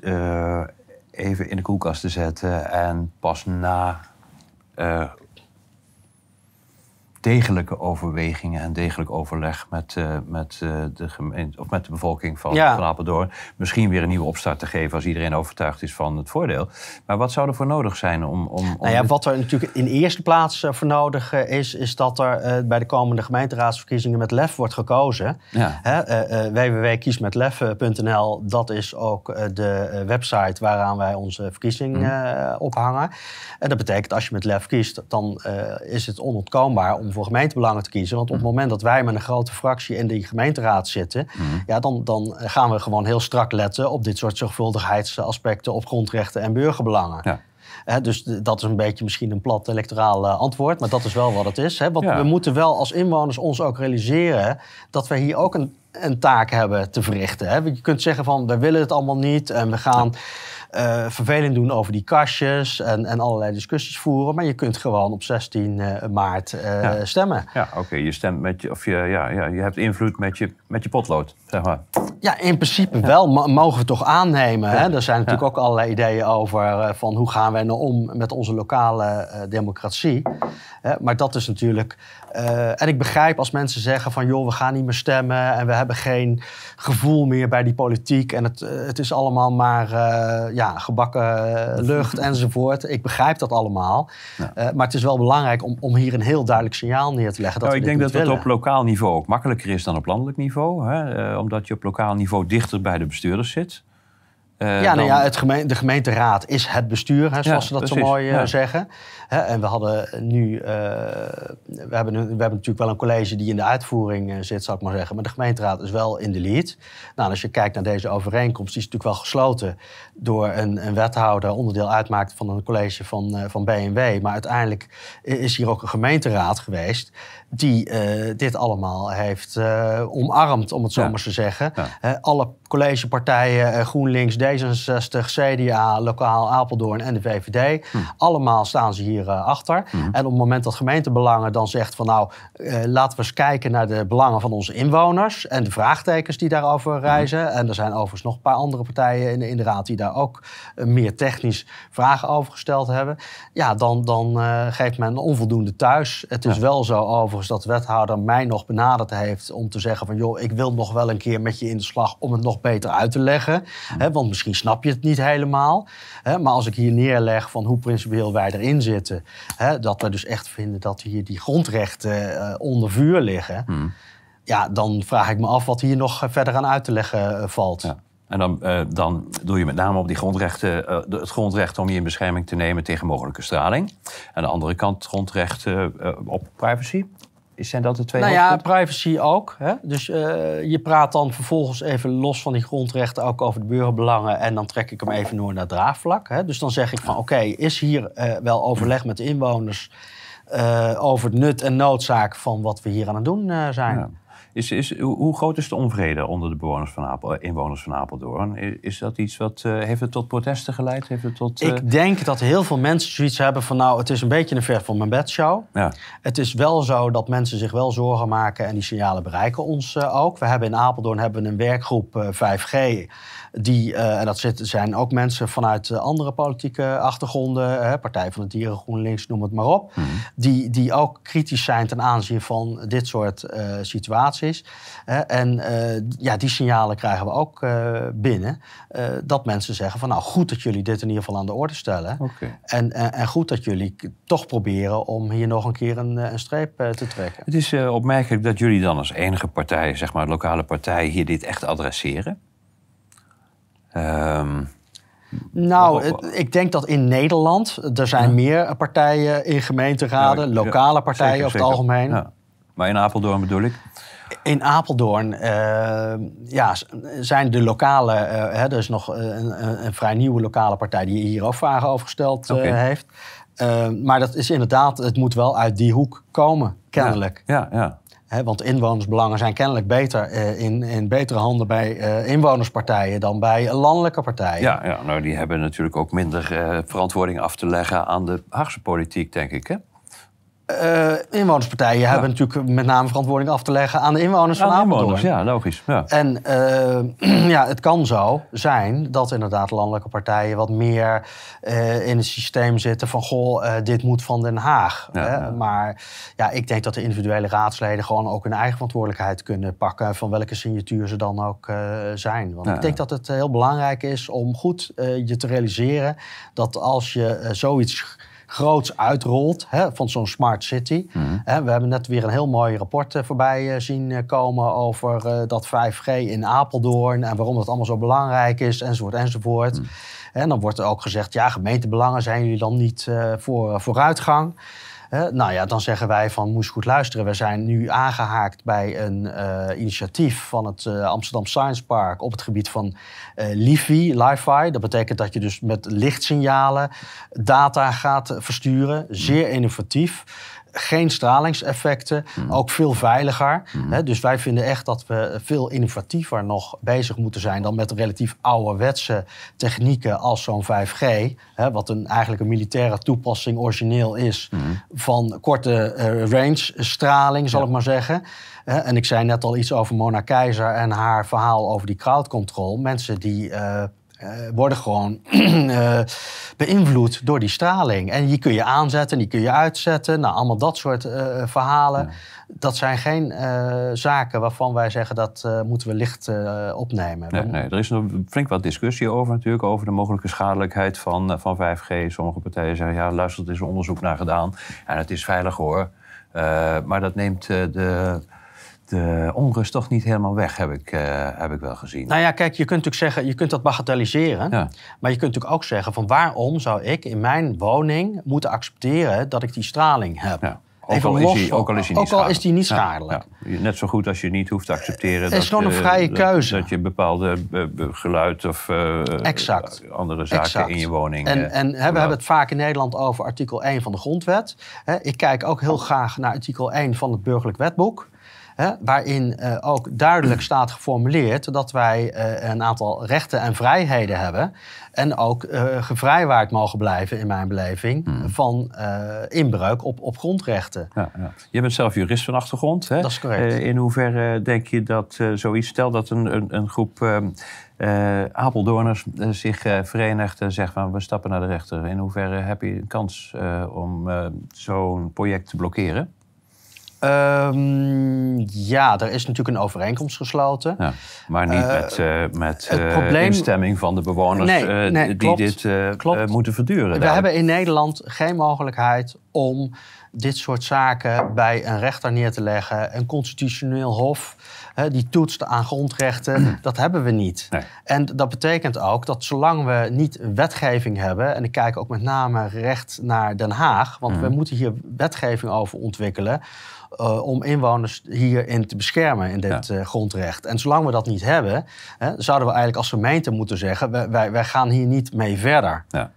even in de koelkast te zetten en pas na degelijke overwegingen en degelijk overleg met, eh, met, eh, de, gemeente, of met de bevolking van, ja. Misschien weer een nieuwe opstart te geven als iedereen overtuigd is van het voordeel. Maar wat zou er voor nodig zijn om. om, om nou ja, Wat er natuurlijk in eerste plaats eh, voor nodig is, is dat er bij de komende gemeenteraadsverkiezingen met lef wordt gekozen. Ja. www.kiesmetlef.nl, dat is ook de website waaraan wij onze verkiezing mm. ophangen. En dat betekent als je met lef kiest, dan is het onontkoombaar om voor gemeentebelangen te kiezen. Want op het mm. moment dat wij met een grote fractie in die gemeenteraad zitten, mm. ja, dan, dan gaan we gewoon heel strak letten op dit soort zorgvuldigheidsaspecten, op grondrechten en burgerbelangen. Ja. dus dat is een beetje misschien een plat electoraal eh, antwoord, maar dat is wel wat het is. Want we moeten wel als inwoners ons ook realiseren dat we hier ook een, een taak hebben te verrichten. Je kunt zeggen van, we willen het allemaal niet en we gaan uh, eh, vervelend doen over die kastjes en, en allerlei discussies voeren. Maar je kunt gewoon op 16 eh, maart eh, stemmen. Ja, oké. Je stemt met je, of je, ja, ja, je hebt invloed met je, met je potlood, zeg maar. Ja, in principe wel. mogen we toch aannemen. Hè? Er zijn natuurlijk ook allerlei ideeën over van hoe gaan wij nou om met onze lokale democratie. maar dat is natuurlijk. en ik begrijp als mensen zeggen van joh, we gaan niet meer stemmen en we hebben geen gevoel meer bij die politiek. En het, het is allemaal maar ja, gebakken eh, lucht [laughs] enzovoort. Ik begrijp dat allemaal. Eh, maar het is wel belangrijk om, om hier een heel duidelijk signaal neer te leggen. Dat nou, ik denk dat het op lokaal niveau ook makkelijker is dan op landelijk niveau. Hè? Eh, omdat je op lokaal niveau dichter bij de bestuurders zit. Eh, ja, nou ja het gemeen, de gemeenteraad is het bestuur, hè, zoals ze dat zo mooi eh, zeggen. Hè, en we hadden nu, eh, we, hebben, we hebben natuurlijk wel een college die in de uitvoering zit, zou ik maar zeggen. Maar de gemeenteraad is wel in de lead. Nou, als je kijkt naar deze overeenkomst, die is natuurlijk wel gesloten door een, een wethouder, onderdeel uitmaakt van een college van, van BNW. Maar uiteindelijk is hier ook een gemeenteraad geweest die dit allemaal heeft omarmd, om het zo maar te zeggen. alle collegepartijen eh, GroenLinks, D66, CDA, lokaal Apeldoorn en de VVD. Hmm. Allemaal staan ze hier eh, achter. Hmm. En op het moment dat gemeentebelangen dan zegt van nou, eh, laten we eens kijken naar de belangen van onze inwoners en de vraagtekens die daarover hmm. reizen. En er zijn overigens nog een paar andere partijen in de, in de raad die daar ook meer technisch vragen over gesteld hebben. Ja, dan, dan geeft men onvoldoende thuis. Het is wel zo overigens dat de wethouder mij nog benaderd heeft om te zeggen van joh, ik wil nog wel een keer met je in de slag om het nog beter uit te leggen. Hè, want misschien snap je het niet helemaal. Hè, maar als ik hier neerleg van hoe principieel wij erin zitten, hè, dat we dus echt vinden dat hier die grondrechten eh, onder vuur liggen. Hmm. Ja, dan vraag ik me af wat hier nog eh, verder aan uit te leggen eh, valt. Ja. En dan, dan, doe je met name op die grondrechten, het grondrecht om je in bescherming te nemen tegen mogelijke straling. Aan de andere kant het grondrecht op privacy zijn dat de twee Nou ja, privacy ook. Hè? Dus eh, je praat dan vervolgens even los van die grondrechten ook over de burgerbelangen. En dan trek ik hem even door naar draagvlak. Hè? Dus dan zeg ik van oké, is hier eh, wel overleg met de inwoners... Eh, over het nut en noodzaak van wat we hier aan het doen zijn. Is, is, hoe groot is de onvrede onder de bewoners van Apel, eh, inwoners van Apeldoorn? Is, dat iets wat. Eh, heeft het tot protesten geleid? Heeft het tot, Ik eh, denk dat heel veel mensen zoiets hebben van. Nou, het is een beetje een ver van mijn bedshow. Ja. Het is wel zo dat mensen zich wel zorgen maken en die signalen bereiken ons ook. We hebben in Apeldoorn hebben een werkgroep 5G. Die, en dat zijn ook mensen vanuit andere politieke achtergronden, Partij van de Dieren, GroenLinks, noem het maar op. Mhm. die, die ook kritisch zijn ten aanzien van dit soort situaties is. en eh, ja, die signalen krijgen we ook eh, binnen. Eh, dat mensen zeggen van nou goed dat jullie dit in ieder geval aan de orde stellen. Okay. En, en, en, goed dat jullie toch proberen om hier nog een keer een, een streep te trekken. Het is opmerkelijk dat jullie dan als enige partij, zeg maar lokale partij, hier dit echt adresseren. Ehm, nou, ik denk dat in Nederland er zijn meer partijen in gemeenteraden, lokale partijen zeker, over het algemeen. Maar in Apeldoorn bedoel ik? In Apeldoorn eh, ja, zijn de lokale, eh, hè, er is nog eh, een, een, vrij nieuwe lokale partij die hier ook vragen over gesteld heeft. maar dat is inderdaad, het moet wel uit die hoek komen, kennelijk. ja. ja. want inwonersbelangen zijn kennelijk beter in, in betere handen bij inwonerspartijen dan bij landelijke partijen. Ja, ja nou die hebben natuurlijk ook minder verantwoording af te leggen aan de Haagse politiek, denk ik. Eh, inwonerspartijen hebben natuurlijk met name verantwoording af te leggen aan de inwoners van de inwoners, ja, logisch. Ja. En eh, [clears throat] ja, het kan zo zijn dat inderdaad landelijke partijen wat meer eh, in het systeem zitten van goh, dit moet van Den Haag. hè? Maar ja, ik denk dat de individuele raadsleden gewoon ook hun eigen verantwoordelijkheid kunnen pakken van welke signatuur ze dan ook zijn. Want ik denk dat het heel belangrijk is om goed je te realiseren dat als je zoiets groots uitrolt hè, van zo'n smart city. Mhm. we hebben net weer een heel mooi rapport eh, voorbij eh, zien eh, komen over dat 5G in Apeldoorn en waarom dat allemaal zo belangrijk is, enzovoort, enzovoort. Mhm. En dan wordt er ook gezegd, ja, gemeentebelangen zijn jullie dan niet voor vooruitgang nou ja, dan zeggen wij van moest goed luisteren. We zijn nu aangehaakt bij een eh, initiatief van het eh, Amsterdam Science Park op het gebied van uh, LiFi. LiFi. Dat betekent dat je dus met lichtsignalen data gaat versturen. Zeer innovatief geen stralingseffecten, hmm. ook veel veiliger. Hmm. Hè? Dus wij vinden echt dat we veel innovatiever nog bezig moeten zijn dan met relatief ouderwetse technieken als zo'n 5G, hè? wat een, eigenlijk een militaire toepassing origineel is hmm. van korte eh, range straling, zal ik maar zeggen. en ik zei net al iets over Mona Keizer en haar verhaal over die crowd control. Mensen die eh, eh, worden gewoon [clears throat] eh, beïnvloed door die straling. En die kun je aanzetten, die kun je uitzetten. Nou, allemaal dat soort eh, verhalen. Dat zijn geen zaken waarvan wij zeggen dat moeten we licht opnemen. Nee, er is nog flink wat discussie over natuurlijk, over de mogelijke schadelijkheid van, van 5G. Sommige partijen zeggen, ja luister, er is een onderzoek naar gedaan. En het is veilig hoor. maar dat neemt de de onrust toch niet helemaal weg, heb ik, eh, heb ik wel gezien. Nou ja, kijk, je kunt natuurlijk zeggen, je kunt dat bagatelliseren. Maar je kunt natuurlijk ook zeggen van waarom zou ik in mijn woning moeten accepteren dat ik die straling heb? Ja. Ook al, los, die, ook al, is niet is die niet schadelijk. Net zo goed als je niet hoeft te accepteren. Eh, dat, keuze. je bepaalde eh, geluid of andere zaken in je woning. En, en we hebben het vaak in Nederland over artikel 1 van de grondwet. ik kijk ook heel graag naar artikel 1 van het burgerlijk wetboek waarin eh, ook duidelijk staat geformuleerd dat wij eh, een aantal rechten en vrijheden hebben. En ook eh, gevrijwaard mogen blijven, in mijn beleving, hmm. van inbreuk op, op grondrechten. Ja, ja. Je bent zelf jurist van achtergrond. Hè? Dat is correct. in hoeverre denk je dat zoiets, stel dat een, een, een groep ehm, Apeldoorners zich verenigt en zegt van we stappen naar de rechter. In hoeverre heb je een kans om zo'n project te blokkeren? Ehm, ja, er is natuurlijk een overeenkomst gesloten. Ja, maar niet eh, met, uh, met eh, instemming van de bewoners die dit moeten verduren. We daar. hebben in Nederland geen mogelijkheid om dit soort zaken bij een rechter neer te leggen. Een constitutioneel hof die toetst aan grondrechten, [clears throat] dat hebben we niet. En dat betekent ook dat zolang we niet wetgeving hebben, en ik kijk ook met name recht naar Den Haag, want mhm. we moeten hier wetgeving over ontwikkelen eh, om inwoners hierin te beschermen in dit eh, grondrecht. En zolang we dat niet hebben, hè, zouden we eigenlijk als gemeente moeten zeggen: wij, wij, gaan hier niet mee verder. Ja.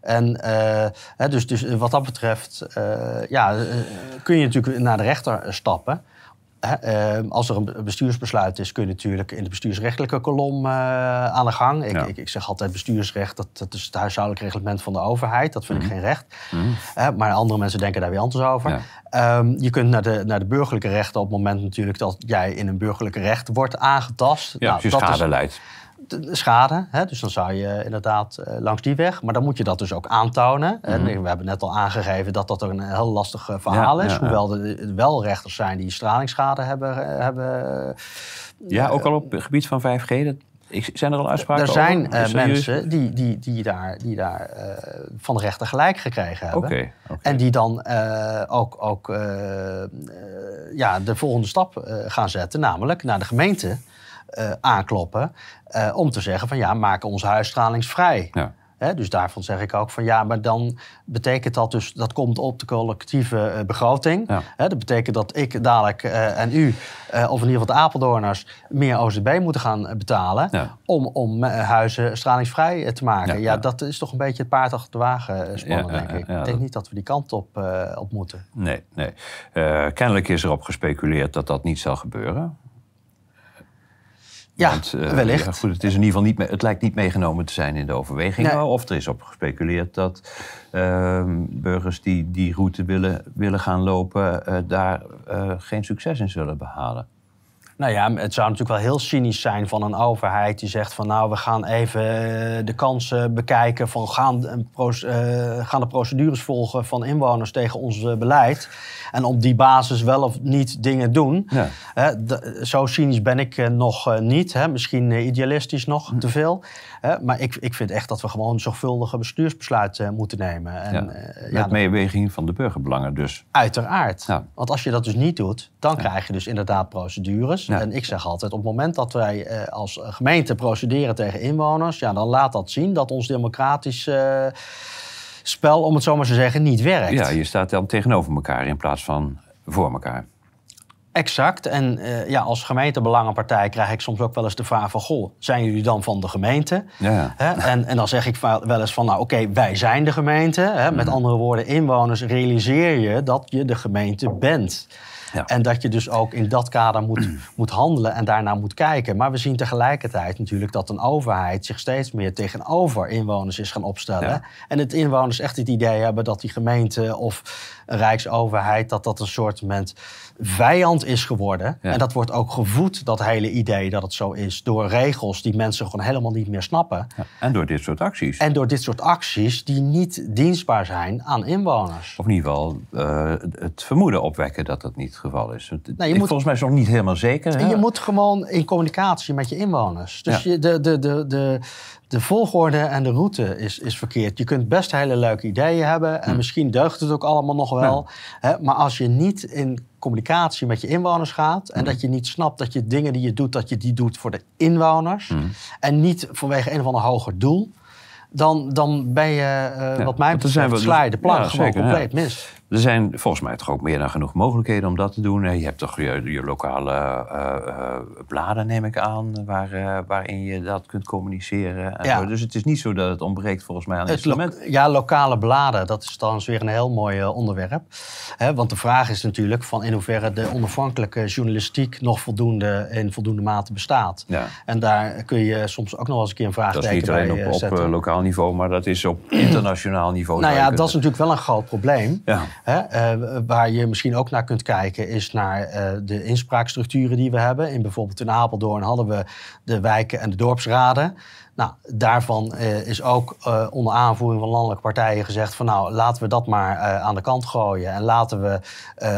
En eh, dus, dus wat dat betreft ja, kun je natuurlijk naar de rechter stappen. Ehm, als er een bestuursbesluit is, kun je natuurlijk in de bestuursrechtelijke kolom eh, aan de gang. Ik, ik, ik, zeg altijd bestuursrecht, dat, dat is het huishoudelijk reglement van de overheid. Dat vind ik mhm. geen recht. Mhm. maar andere mensen denken daar weer anders over. Ehm, je kunt naar de, naar de burgerlijke rechten op het moment natuurlijk dat jij in een burgerlijke recht wordt aangetast. Ja, nou, je schade leidt schade. Hè? Dus dan zou je eh, inderdaad eh, langs die weg. Maar dan moet je dat dus ook aantonen. Mhm. we hebben net al aangegeven dat dat een heel lastig eh, verhaal is. hoewel er wel rechters zijn die stralingsschade hebben. hebben ja, ook al op het gebied van 5G. Dat zijn er al uitspraken Er zijn mensen die, die, die daar, die daar van de rechter gelijk gekregen hebben. En die dan ook, ook ja, de volgende stap gaan zetten. Namelijk naar de gemeente eh, aankloppen. Eh, om te zeggen van ja, maak ons huis stralingsvrij. Ja. dus daarvan zeg ik ook van ja, maar dan betekent dat dus, dat komt op de collectieve eh, begroting. dat betekent dat ik dadelijk en u, of in ieder geval de Apeldoorners, meer OZB moeten gaan betalen om, om huizen stralingsvrij te maken. Ja, dat is toch een beetje het paard achter de wagen spannen, denk ik. ik denk niet dat we die kant op, op moeten. Nee, nee. kennelijk is erop gespeculeerd dat dat niet zal gebeuren. Ja, eh, wellicht. goed, het, is in ieder geval niet, het lijkt niet meegenomen te zijn in de overwegingen. Of er is op gespeculeerd dat ehm, burgers die die route willen, willen gaan lopen, eh, daar eh, geen succes in zullen behalen. Nou ja, het zou natuurlijk wel heel cynisch zijn van een overheid die zegt van nou, we gaan even eh, de kansen bekijken van gaan, eh, gaan de procedures volgen van inwoners tegen ons eh, beleid. En op die basis wel of niet dingen doen. Ja. zo cynisch ben ik nog niet. Hè. Misschien idealistisch nog hm. te veel. maar ik, ik vind echt dat we gewoon zorgvuldige bestuursbesluiten moeten nemen. En, ja. Met meeweging van de burgerbelangen dus. Uiteraard. Want als je dat dus niet doet, dan krijg je dus inderdaad procedures. En ik zeg altijd, op het moment dat wij eh, als gemeente procederen tegen inwoners, ja, dan laat dat zien dat ons democratische eh, spel, om het zo maar te zeggen, niet werkt. Ja, je staat dan tegenover elkaar in plaats van voor elkaar. Exact. En eh, ja, als gemeentebelangenpartij krijg ik soms ook wel eens de vraag van... goh, zijn jullie dan van de gemeente? Ja. En, en dan zeg ik wel eens van, nou oké, wij zijn de gemeente. Met mhm. andere woorden, inwoners, realiseer je dat je de gemeente bent. En dat je dus ook in dat kader moet, [clears throat] moet handelen en daarnaar moet kijken. Maar we zien tegelijkertijd natuurlijk dat een overheid zich steeds meer tegenover inwoners is gaan opstellen. En het inwoners echt het idee hebben dat die gemeente of een rijksoverheid, dat dat een soort moment vijand is geworden. En dat wordt ook gevoed, dat hele idee dat het zo is, door regels die mensen gewoon helemaal niet meer snappen. En door dit soort acties. En door dit soort acties die niet dienstbaar zijn aan inwoners. Of in ieder geval eh, het vermoeden opwekken dat dat niet het geval is. nou, je moet, volgens mij is nog niet helemaal zeker. Hè? Je moet gewoon in communicatie met je inwoners. Dus je, de, de, de, de, de volgorde en de route is, is verkeerd. Je kunt best hele leuke ideeën hebben en misschien deugt het ook allemaal nog wel. Hè? Maar als je niet in communicatie met je inwoners gaat en mm. dat je niet snapt dat je dingen die je doet, dat je die doet voor de inwoners mm. en niet vanwege een of ander hoger doel. Dan, dan ben je, eh, wat mij betreft, De plan ja, compleet mis. Er zijn volgens mij toch ook meer dan genoeg mogelijkheden om dat te doen. Je hebt toch je, lokale eh, eh, bladen, neem ik aan, waar, eh, waarin je dat kunt communiceren. Ja. Dus het is niet zo dat het ontbreekt volgens mij aan het instrument. ja, lokale bladen, dat is trouwens weer een heel mooi onderwerp. want de vraag is natuurlijk van in hoeverre de onafhankelijke journalistiek nog voldoende in voldoende mate bestaat. Ja. En daar kun je soms ook nog eens een keer een vraag bij Dat is niet alleen op, op, lokaal niveau, maar dat is op internationaal niveau. Nou ja, dat is natuurlijk wel een groot probleem. Ja. Eh, waar je misschien ook naar kunt kijken is naar eh, de inspraakstructuren die we hebben. In bijvoorbeeld in Apeldoorn hadden we de wijken en de dorpsraden. Nou, daarvan eh, is ook onder aanvoering van landelijke partijen gezegd van nou laten we dat maar aan de kant gooien. En laten we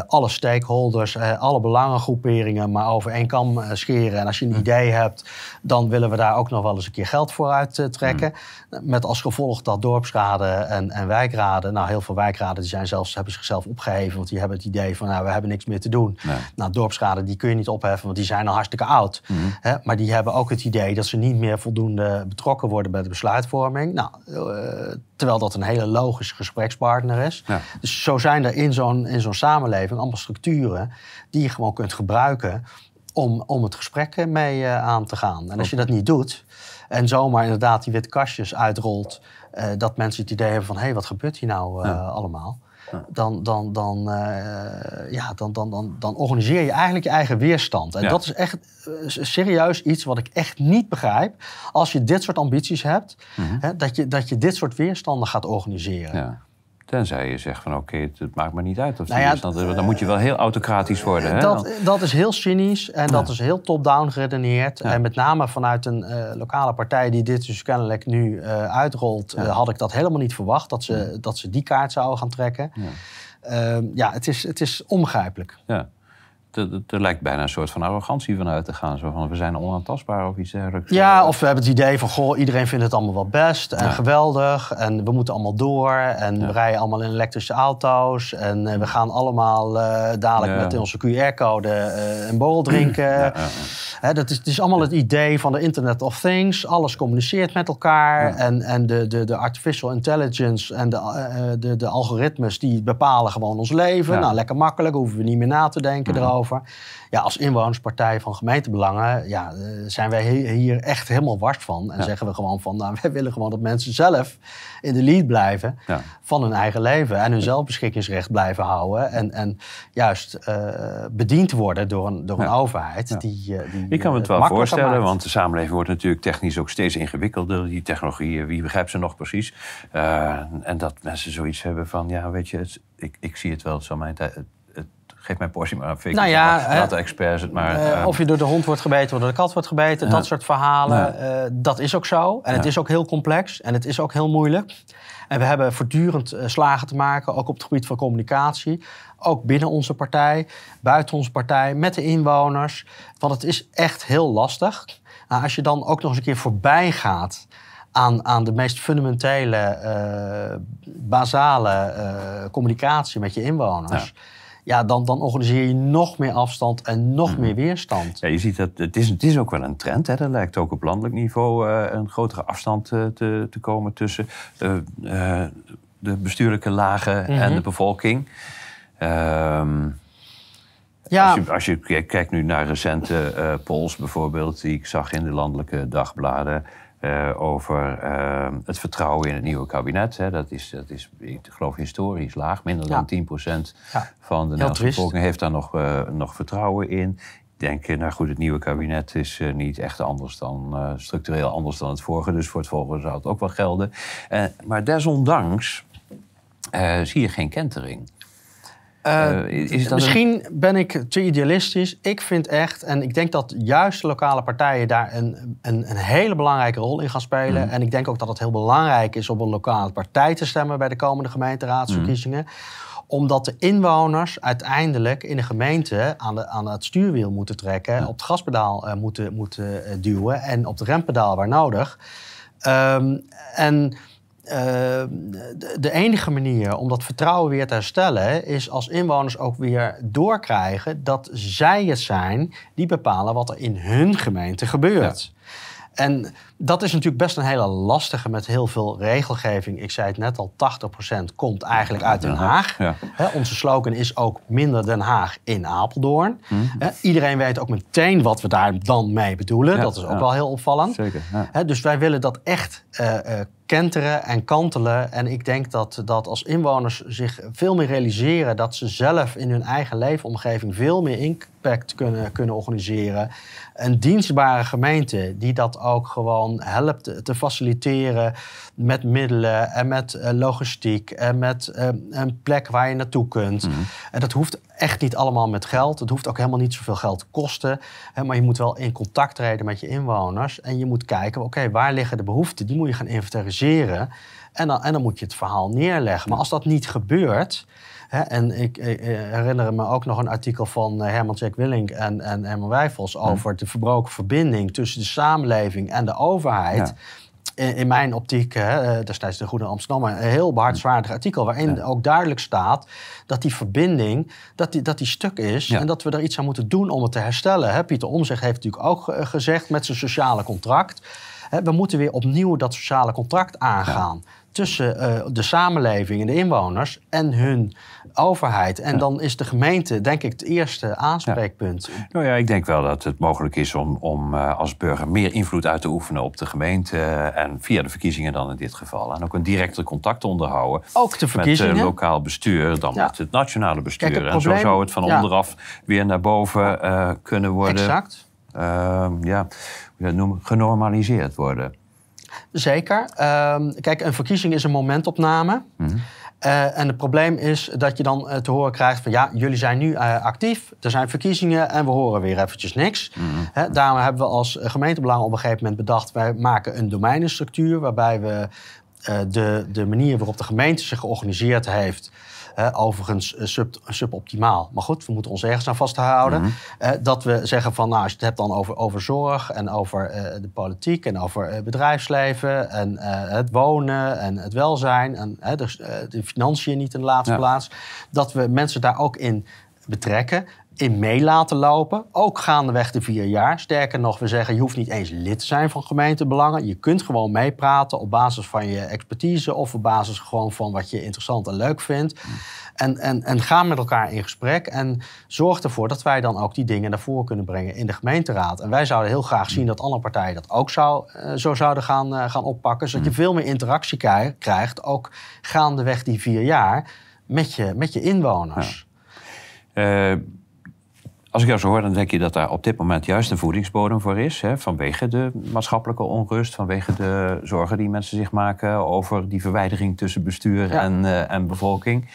alle stakeholders, alle belangengroeperingen maar over één kam scheren. En als je een hm. idee hebt dan willen we daar ook nog wel eens een keer geld voor uittrekken. Eh, hmm. Met als gevolg dat dorpsraden en, en wijkraden, nou heel veel wijkraden die zijn zelfs, hebben zichzelf opgeheven, want die hebben het idee van nou we hebben niks meer te doen. Nou dorpsraden die kun je niet opheffen, want die zijn al hartstikke oud. Hmm. Hè? Maar die hebben ook het idee dat ze niet meer voldoende betrokken worden bij de besluitvorming. Nou, eh, terwijl dat een hele logische gesprekspartner is. Dus zo zijn er in zo'n zo'n samenleving allemaal structuren die je gewoon kunt gebruiken om, om het gesprek eh, mee eh, aan te gaan. En als je dat niet doet en zomaar inderdaad die witte kastjes uitrolt, eh, dat mensen het idee hebben van hé, hey, wat gebeurt hier nou allemaal? dan, dan, dan, ja, dan, dan, dan, dan organiseer je eigenlijk je eigen weerstand. En dat is echt serieus iets wat ik echt niet begrijp. Als je dit soort ambities hebt, mhm. hè, dat, je, dat je dit soort weerstanden gaat organiseren. Ja. Tenzij je zegt van oké, het, maakt me niet uit of nou Dan, dan, moet je wel heel autocratisch worden. Hè? Dat, is heel cynisch en dat is heel top-down geredeneerd. En met name vanuit een eh, lokale partij die dit dus kennelijk nu uh, uitrolt, eh, had ik dat helemaal niet verwacht dat ze, dat ze die kaart zouden gaan trekken. Ja, ehm, het, is, het is onbegrijpelijk. Ja er lijkt bijna een soort van arrogantie vanuit te gaan. Zo van, we zijn onaantastbaar of iets dergelijks. Ja, of we hebben het idee van, goh, iedereen vindt het allemaal wel best en geweldig. En we moeten allemaal door. En we rijden allemaal in elektrische auto's. En eh, we gaan allemaal eh, dadelijk met onze QR-code eh, een borrel drinken. Hè, dat is, het is allemaal het idee van de Internet of Things. Alles communiceert met elkaar. En, en de, de, de artificial intelligence en de, de, de algoritmes die bepalen gewoon ons leven. Nou, lekker makkelijk. hoeven we niet meer na te denken mhm. erover. Ja, als inwonerspartij van gemeentebelangen ja, eh, zijn wij hier echt helemaal wars van. En zeggen we gewoon van, nou, [laughs] wij willen gewoon dat mensen zelf in de lead blijven van hun eigen leven. En hun zelfbeschikkingsrecht blijven houden. En, en juist eh, bediend worden door een, door een overheid die, eh, die, Ik kan me het wel voorstellen, want de samenleving wordt natuurlijk technisch ook steeds ingewikkelder. Die technologieën, wie begrijpt ze nog precies? en dat mensen zoiets hebben van, ja, weet je, ik, ik zie het wel, het mijn tijd geef mijn portie maar een Vicky. Nou ja, laat de experts het maar... Eh, eh, of je door de hond wordt gebeten of door de kat wordt gebeten. dat soort verhalen, eh, dat is ook zo. En het is ook heel complex en het is ook heel moeilijk. En we hebben voortdurend slagen te maken, ook op het gebied van communicatie. Ook binnen onze partij, buiten onze partij, met de inwoners. Want het is echt heel lastig. Nou, als je dan ook nog eens een keer voorbij gaat... Aan, aan, de meest fundamentele, basale communicatie met je inwoners ja, dan, dan organiseer je nog meer afstand en nog meer mhm. weerstand. Ja, je ziet dat het is, het is ook wel een trend. Hè. Er lijkt ook op landelijk niveau eh, een grotere afstand eh, te, te komen tussen eh, de bestuurlijke lagen en mhm. de bevolking. Ehm, ja. Als je, kijkt nu naar recente polls bijvoorbeeld, die ik zag in de landelijke dagbladen. Eh, over ehm, het vertrouwen in het nieuwe kabinet. Hè. Dat, is, dat is, ik geloof, historisch laag. Minder dan 10% van de Nederlandse bevolking heeft daar nog, eh, nog vertrouwen in. Ik denk, eh, nou goed, het nieuwe kabinet is niet echt anders dan, structureel anders dan het vorige. Dus voor het volgende zou het ook wel gelden. maar desondanks zie je geen kentering. Eh, eh, misschien ben ik te idealistisch. Ik vind echt, en ik denk dat juist lokale partijen daar een, een, een hele belangrijke rol in gaan spelen. Mm. En ik denk ook dat het heel belangrijk is om een lokale partij te stemmen bij de komende gemeenteraadsverkiezingen. Mm. Omdat de inwoners uiteindelijk in de gemeente aan, de, aan het stuurwiel moeten trekken, op het gaspedaal eh, moeten, moeten duwen en op de rempedaal waar nodig. Ehm, en eh, de enige manier om dat vertrouwen weer te herstellen is als inwoners ook weer doorkrijgen dat zij het zijn die bepalen wat er in hun gemeente gebeurt. En dat is natuurlijk best een hele lastige met heel veel regelgeving. Ik zei het net al, 80% komt eigenlijk uit Den Haag. onze slogan is ook minder Den Haag in Apeldoorn. Hm. iedereen weet ook meteen wat we daar dan mee bedoelen. dat is ook wel heel opvallend. Zeker, dus wij willen dat echt eh, eh, kenteren en kantelen. En ik denk dat, dat als inwoners zich veel meer realiseren dat ze zelf in hun eigen leefomgeving veel meer in kunnen, kunnen organiseren. Een dienstbare gemeente die dat ook gewoon helpt te faciliteren met middelen en met eh, logistiek en met eh, een plek waar je naartoe kunt. Mhm. En dat hoeft echt niet allemaal met geld. Het hoeft ook helemaal niet zoveel geld te kosten. maar je moet wel in contact treden met je inwoners. En je moet kijken, oké, waar liggen de behoeften? Die moet je gaan inventariseren. En dan, en dan moet je het verhaal neerleggen. Maar als dat niet gebeurt, Hè, en ik, eh, eh, herinner me ook nog een artikel van eh, Herman Jack Willink en, en Herman Wijfels over de verbroken verbinding tussen de samenleving en de overheid in, mijn optiek, hè, destijds de goede Amsterdammer, een heel behartzwaardig artikel. Waarin ook duidelijk staat dat die verbinding, dat die, dat die stuk is. En dat we er iets aan moeten doen om het te herstellen. Hè. Pieter Omzicht heeft natuurlijk ook gezegd met zijn sociale contract we moeten weer opnieuw dat sociale contract aangaan. Tussen eh, de samenleving en de inwoners en hun overheid. En dan is de gemeente, denk ik, het eerste aanspreekpunt. Nou ja, ik denk wel dat het mogelijk is om, om eh, als burger meer invloed uit te oefenen op de gemeente. en via de verkiezingen dan in dit geval. En ook een directer contact onderhouden. Ook de verkiezingen. Eh, lokaal bestuur dan met het nationale bestuur. en zo zou het van onderaf weer naar boven kunnen worden. Exact. Ehm, ja, hoe genormaliseerd worden. Zeker. Ehm, kijk, een verkiezing is een momentopname. Mhm. Eh, en het probleem is dat je dan eh, te horen krijgt van ja, jullie zijn nu eh, actief, er zijn verkiezingen en we horen weer eventjes niks. Mhm. daarom hebben we als gemeentebelang op een gegeven moment bedacht, wij maken een domeinenstructuur waarbij we de, de manier waarop de gemeente zich georganiseerd heeft, overigens eh, sub, suboptimaal. Maar goed, we moeten ons ergens aan vasthouden. Mm -hmm. dat we zeggen van, nou, als je het hebt dan over, over zorg en over eh, de politiek en over bedrijfsleven en het wonen en het welzijn en dus, de financiën niet in de laatste plaats. Dat we mensen daar ook in betrekken in mee laten lopen. Ook gaandeweg de vier jaar. Sterker nog, we zeggen je hoeft niet eens lid te zijn van gemeentebelangen. Je kunt gewoon meepraten op basis van je expertise of op basis gewoon van wat je interessant en leuk vindt. En, en, en ga met elkaar in gesprek en zorg ervoor dat wij dan ook die dingen naar voren kunnen brengen in de gemeenteraad. En wij zouden heel graag zien dat andere partijen dat ook zou, eh, zo zouden gaan, eh, gaan oppakken. Zodat je mm. veel meer interactie krijgt, ook gaandeweg die vier jaar, met je, met je inwoners. Eh, als ik jou zo hoor, dan denk je dat daar op dit moment juist een voedingsbodem voor is. Hè, vanwege de maatschappelijke onrust, vanwege de zorgen die mensen zich maken over die verwijdering tussen bestuur en, eh, en bevolking.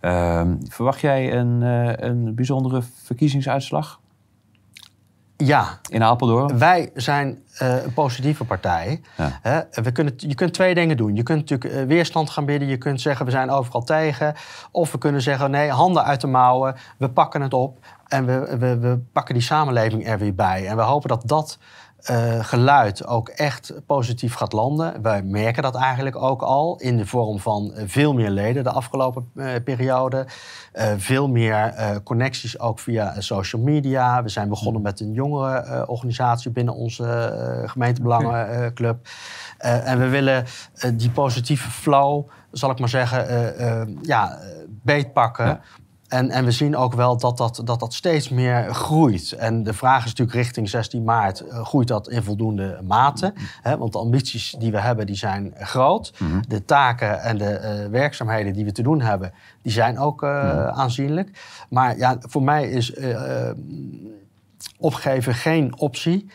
Ehm, verwacht jij een, eh, een bijzondere verkiezingsuitslag? Ja. In Apeldoorn? Wij zijn eh, een positieve partij. we kunnen, je kunt twee dingen doen. Je kunt natuurlijk weerstand gaan bieden. Je kunt zeggen, we zijn overal tegen. Of we kunnen zeggen, nee, handen uit de mouwen. We pakken het op. En we, we, we pakken die samenleving er weer bij. En we hopen dat dat eh, geluid ook echt positief gaat landen. Wij merken dat eigenlijk ook al in de vorm van eh, veel meer leden de afgelopen eh, periode. veel meer connecties ook via social media. We zijn begonnen hmm. met een jongere organisatie binnen onze gemeentebelangenclub. Hmm. en we willen die positieve flow, zal ik maar zeggen, ja, beetpakken. En, en we zien ook wel dat dat, dat dat steeds meer groeit. En de vraag is natuurlijk richting 16 maart, eh, groeit dat in voldoende mate? want de ambities die we hebben, die zijn groot. Mhm. De taken en de eh, werkzaamheden die we te doen hebben, die zijn ook eh, mhm. aanzienlijk. Maar ja, voor mij is opgeven geen optie.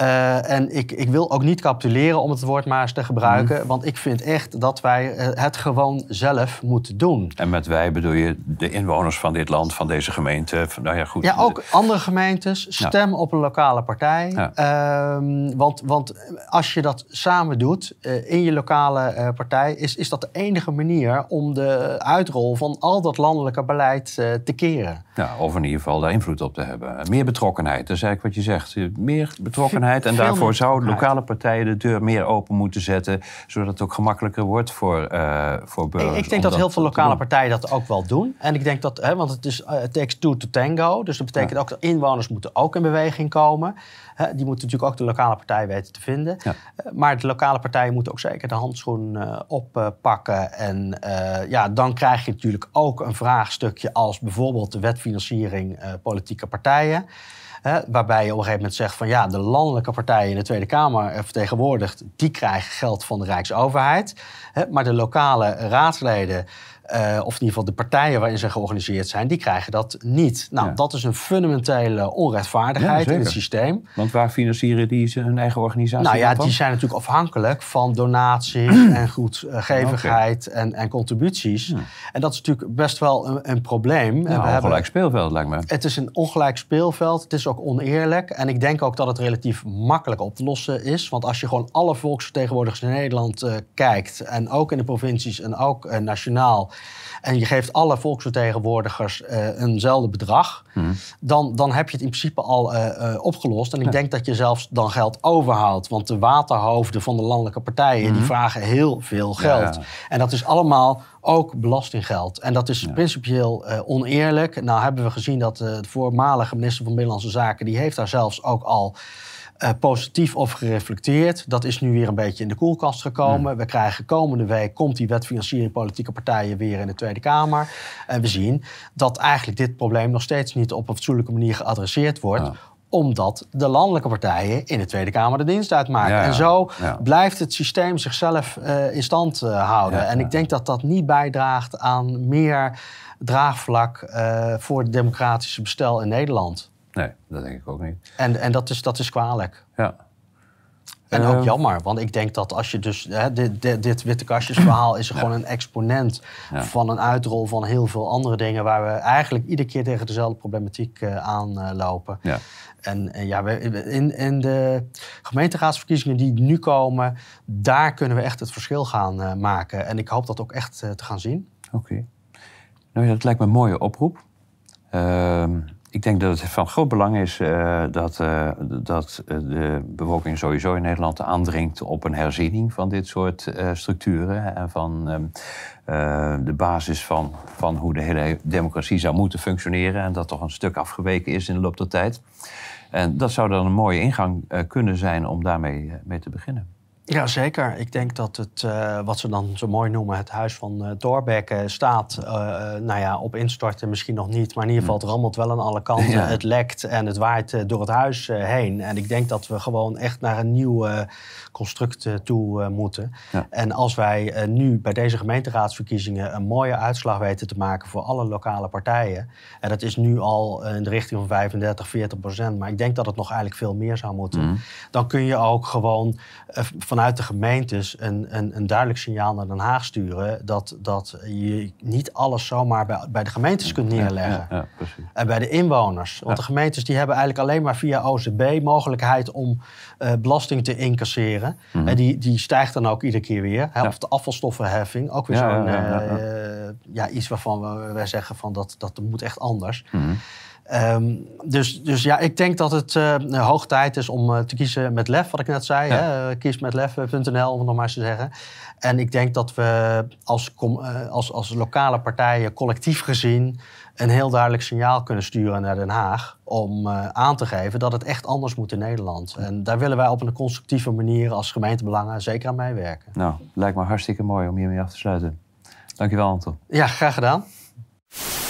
Eh, en ik, ik wil ook niet capituleren om het woord maar eens te gebruiken. Mm. Want ik vind echt dat wij eh, het gewoon zelf moeten doen. En met wij bedoel je de inwoners van dit land, van deze gemeente? nou ja, goed. ja, ook andere gemeentes. Stem op een lokale partij. Ehm, want, want als je dat samen doet eh, in je lokale partij, is, is dat de enige manier om de uitrol van al dat landelijke beleid te keren. Ja, of in ieder geval daar invloed op te hebben. Meer betrokkenheid, dat is eigenlijk wat je zegt. Meer betrokkenheid en daarvoor zouden lokale partijen de deur meer open moeten zetten. Zodat het ook gemakkelijker wordt voor, uh, voor burgers. Ik, denk dat, heel veel lokale partijen dat ook wel doen. En ik denk dat, hè, want het is uh, takes two to tango. Dus dat betekent ook dat inwoners moeten ook in beweging komen. Hè, die moeten natuurlijk ook de lokale partij weten te vinden. Eh, maar de lokale partijen moeten ook zeker de handschoen oppakken. en ja, dan krijg je natuurlijk ook een vraagstukje als bijvoorbeeld de wetfinanciering politieke partijen. Hè, waarbij je op een gegeven moment zegt van ja, de landelijke partijen in de Tweede Kamer eh, vertegenwoordigd, die krijgen geld van de Rijksoverheid. Hè, maar de lokale raadsleden eh, of in ieder geval de partijen waarin ze georganiseerd zijn, die krijgen dat niet. Nou, dat is een fundamentele onrechtvaardigheid in het systeem. Want waar financieren die hun eigen organisatie? Nou ja, die zijn natuurlijk afhankelijk van donaties [clears throat] en goedgevigheid en, en contributies. En dat is natuurlijk best wel een, een probleem. is een ongelijk speelveld lijkt me. Het is een ongelijk speelveld. Het is ook oneerlijk. En ik denk ook dat het relatief makkelijk op te lossen is. Want als je gewoon alle volksvertegenwoordigers in Nederland eh, kijkt, en ook in de provincies en ook eh, nationaal en je geeft alle volksvertegenwoordigers eh, eenzelfde bedrag, mhm. dan, dan heb je het in principe al eh, eh, opgelost. En ik denk dat je zelfs dan geld overhoudt, Want de waterhoofden van de landelijke partijen die mhm. vragen heel veel geld. En dat is allemaal ook belastinggeld. En dat is principieel oneerlijk. Nou hebben we gezien dat de voormalige minister van Binnenlandse Zaken, die heeft daar zelfs ook al eh, positief of gereflecteerd. Dat is nu weer een beetje in de koelkast gekomen. Hmm. We krijgen komende week, komt die wet financiering politieke partijen weer in de Tweede Kamer. En we zien dat eigenlijk dit probleem nog steeds niet op een fatsoenlijke manier geadresseerd wordt. omdat de landelijke partijen in de Tweede Kamer de dienst uitmaken. en zo blijft het systeem zichzelf eh, in stand eh, houden. en ik denk dat dat niet bijdraagt aan meer draagvlak voor het democratische bestel in Nederland. Nee, dat denk ik ook niet. En, en dat, is, dat is kwalijk. Ja. En ook ehm, jammer, want ik denk dat als je dus. Hè, dit, dit, dit, witte kastjesverhaal is gewoon een exponent van een uitrol van heel veel andere dingen. waar we eigenlijk iedere keer tegen dezelfde problematiek eh, aanlopen. ja. En, en, ja, in, in, de gemeenteraadsverkiezingen die nu komen. daar kunnen we echt het verschil gaan eh, maken. En ik hoop dat ook echt eh, te gaan zien. Oké. Nou ja, dat lijkt me een mooie oproep. Ehm ik denk dat het van groot belang is eh, dat, eh, dat eh, de bevolking sowieso in Nederland aandringt op een herziening van dit soort structuren en van ehm, de basis van, van hoe de hele democratie zou moeten functioneren en dat toch een stuk afgeweken is in de loop der tijd. En dat zou dan een mooie ingang kunnen zijn om daarmee mee te beginnen. Ja, zeker. Ik denk dat het, eh, wat ze dan zo mooi noemen, het huis van uh, staat. Eh, nou ja, op instorten misschien nog niet, maar in ieder geval het hmm. rammelt wel aan alle kanten. [laughs] Het lekt en het waait door het huis heen. En ik denk dat we gewoon echt naar een nieuw construct toe moeten. En als wij nu bij deze gemeenteraadsverkiezingen een mooie uitslag weten te maken voor alle lokale partijen. En dat is nu al in de richting van 35, 40 procent. Maar ik denk dat het nog eigenlijk veel meer zou moeten. Hmm. Dan kun je ook gewoon vanuit vanuit de gemeentes een, een, een, duidelijk signaal naar Den Haag sturen. Dat, dat je niet alles zomaar bij, bij de gemeentes kunt neerleggen. Ja, en bij de inwoners. Want de gemeentes die hebben eigenlijk alleen maar via OZB mogelijkheid om eh, belasting te incasseren. Mhm. En die, die stijgt dan ook iedere keer weer. Hè? Of de afvalstoffenheffing. Ook weer zo'n eh, ja, iets waarvan wij zeggen van dat, dat moet echt anders. Mhm. Ehm, dus, dus ja, ik denk dat het eh, hoog tijd is om eh, te kiezen met lef, wat ik net zei. Ja. Hè? Eh, Kiesmetlef.nl, om het nog maar eens te zeggen. En ik denk dat we als, als, als lokale partijen collectief gezien een heel duidelijk signaal kunnen sturen naar Den Haag. Om aan te geven dat het echt anders moet in Nederland. En daar willen wij op een constructieve manier als gemeentebelangen zeker aan meewerken. Nou, lijkt me hartstikke mooi om hiermee af te sluiten. Dankjewel, Anton. Ja, graag gedaan.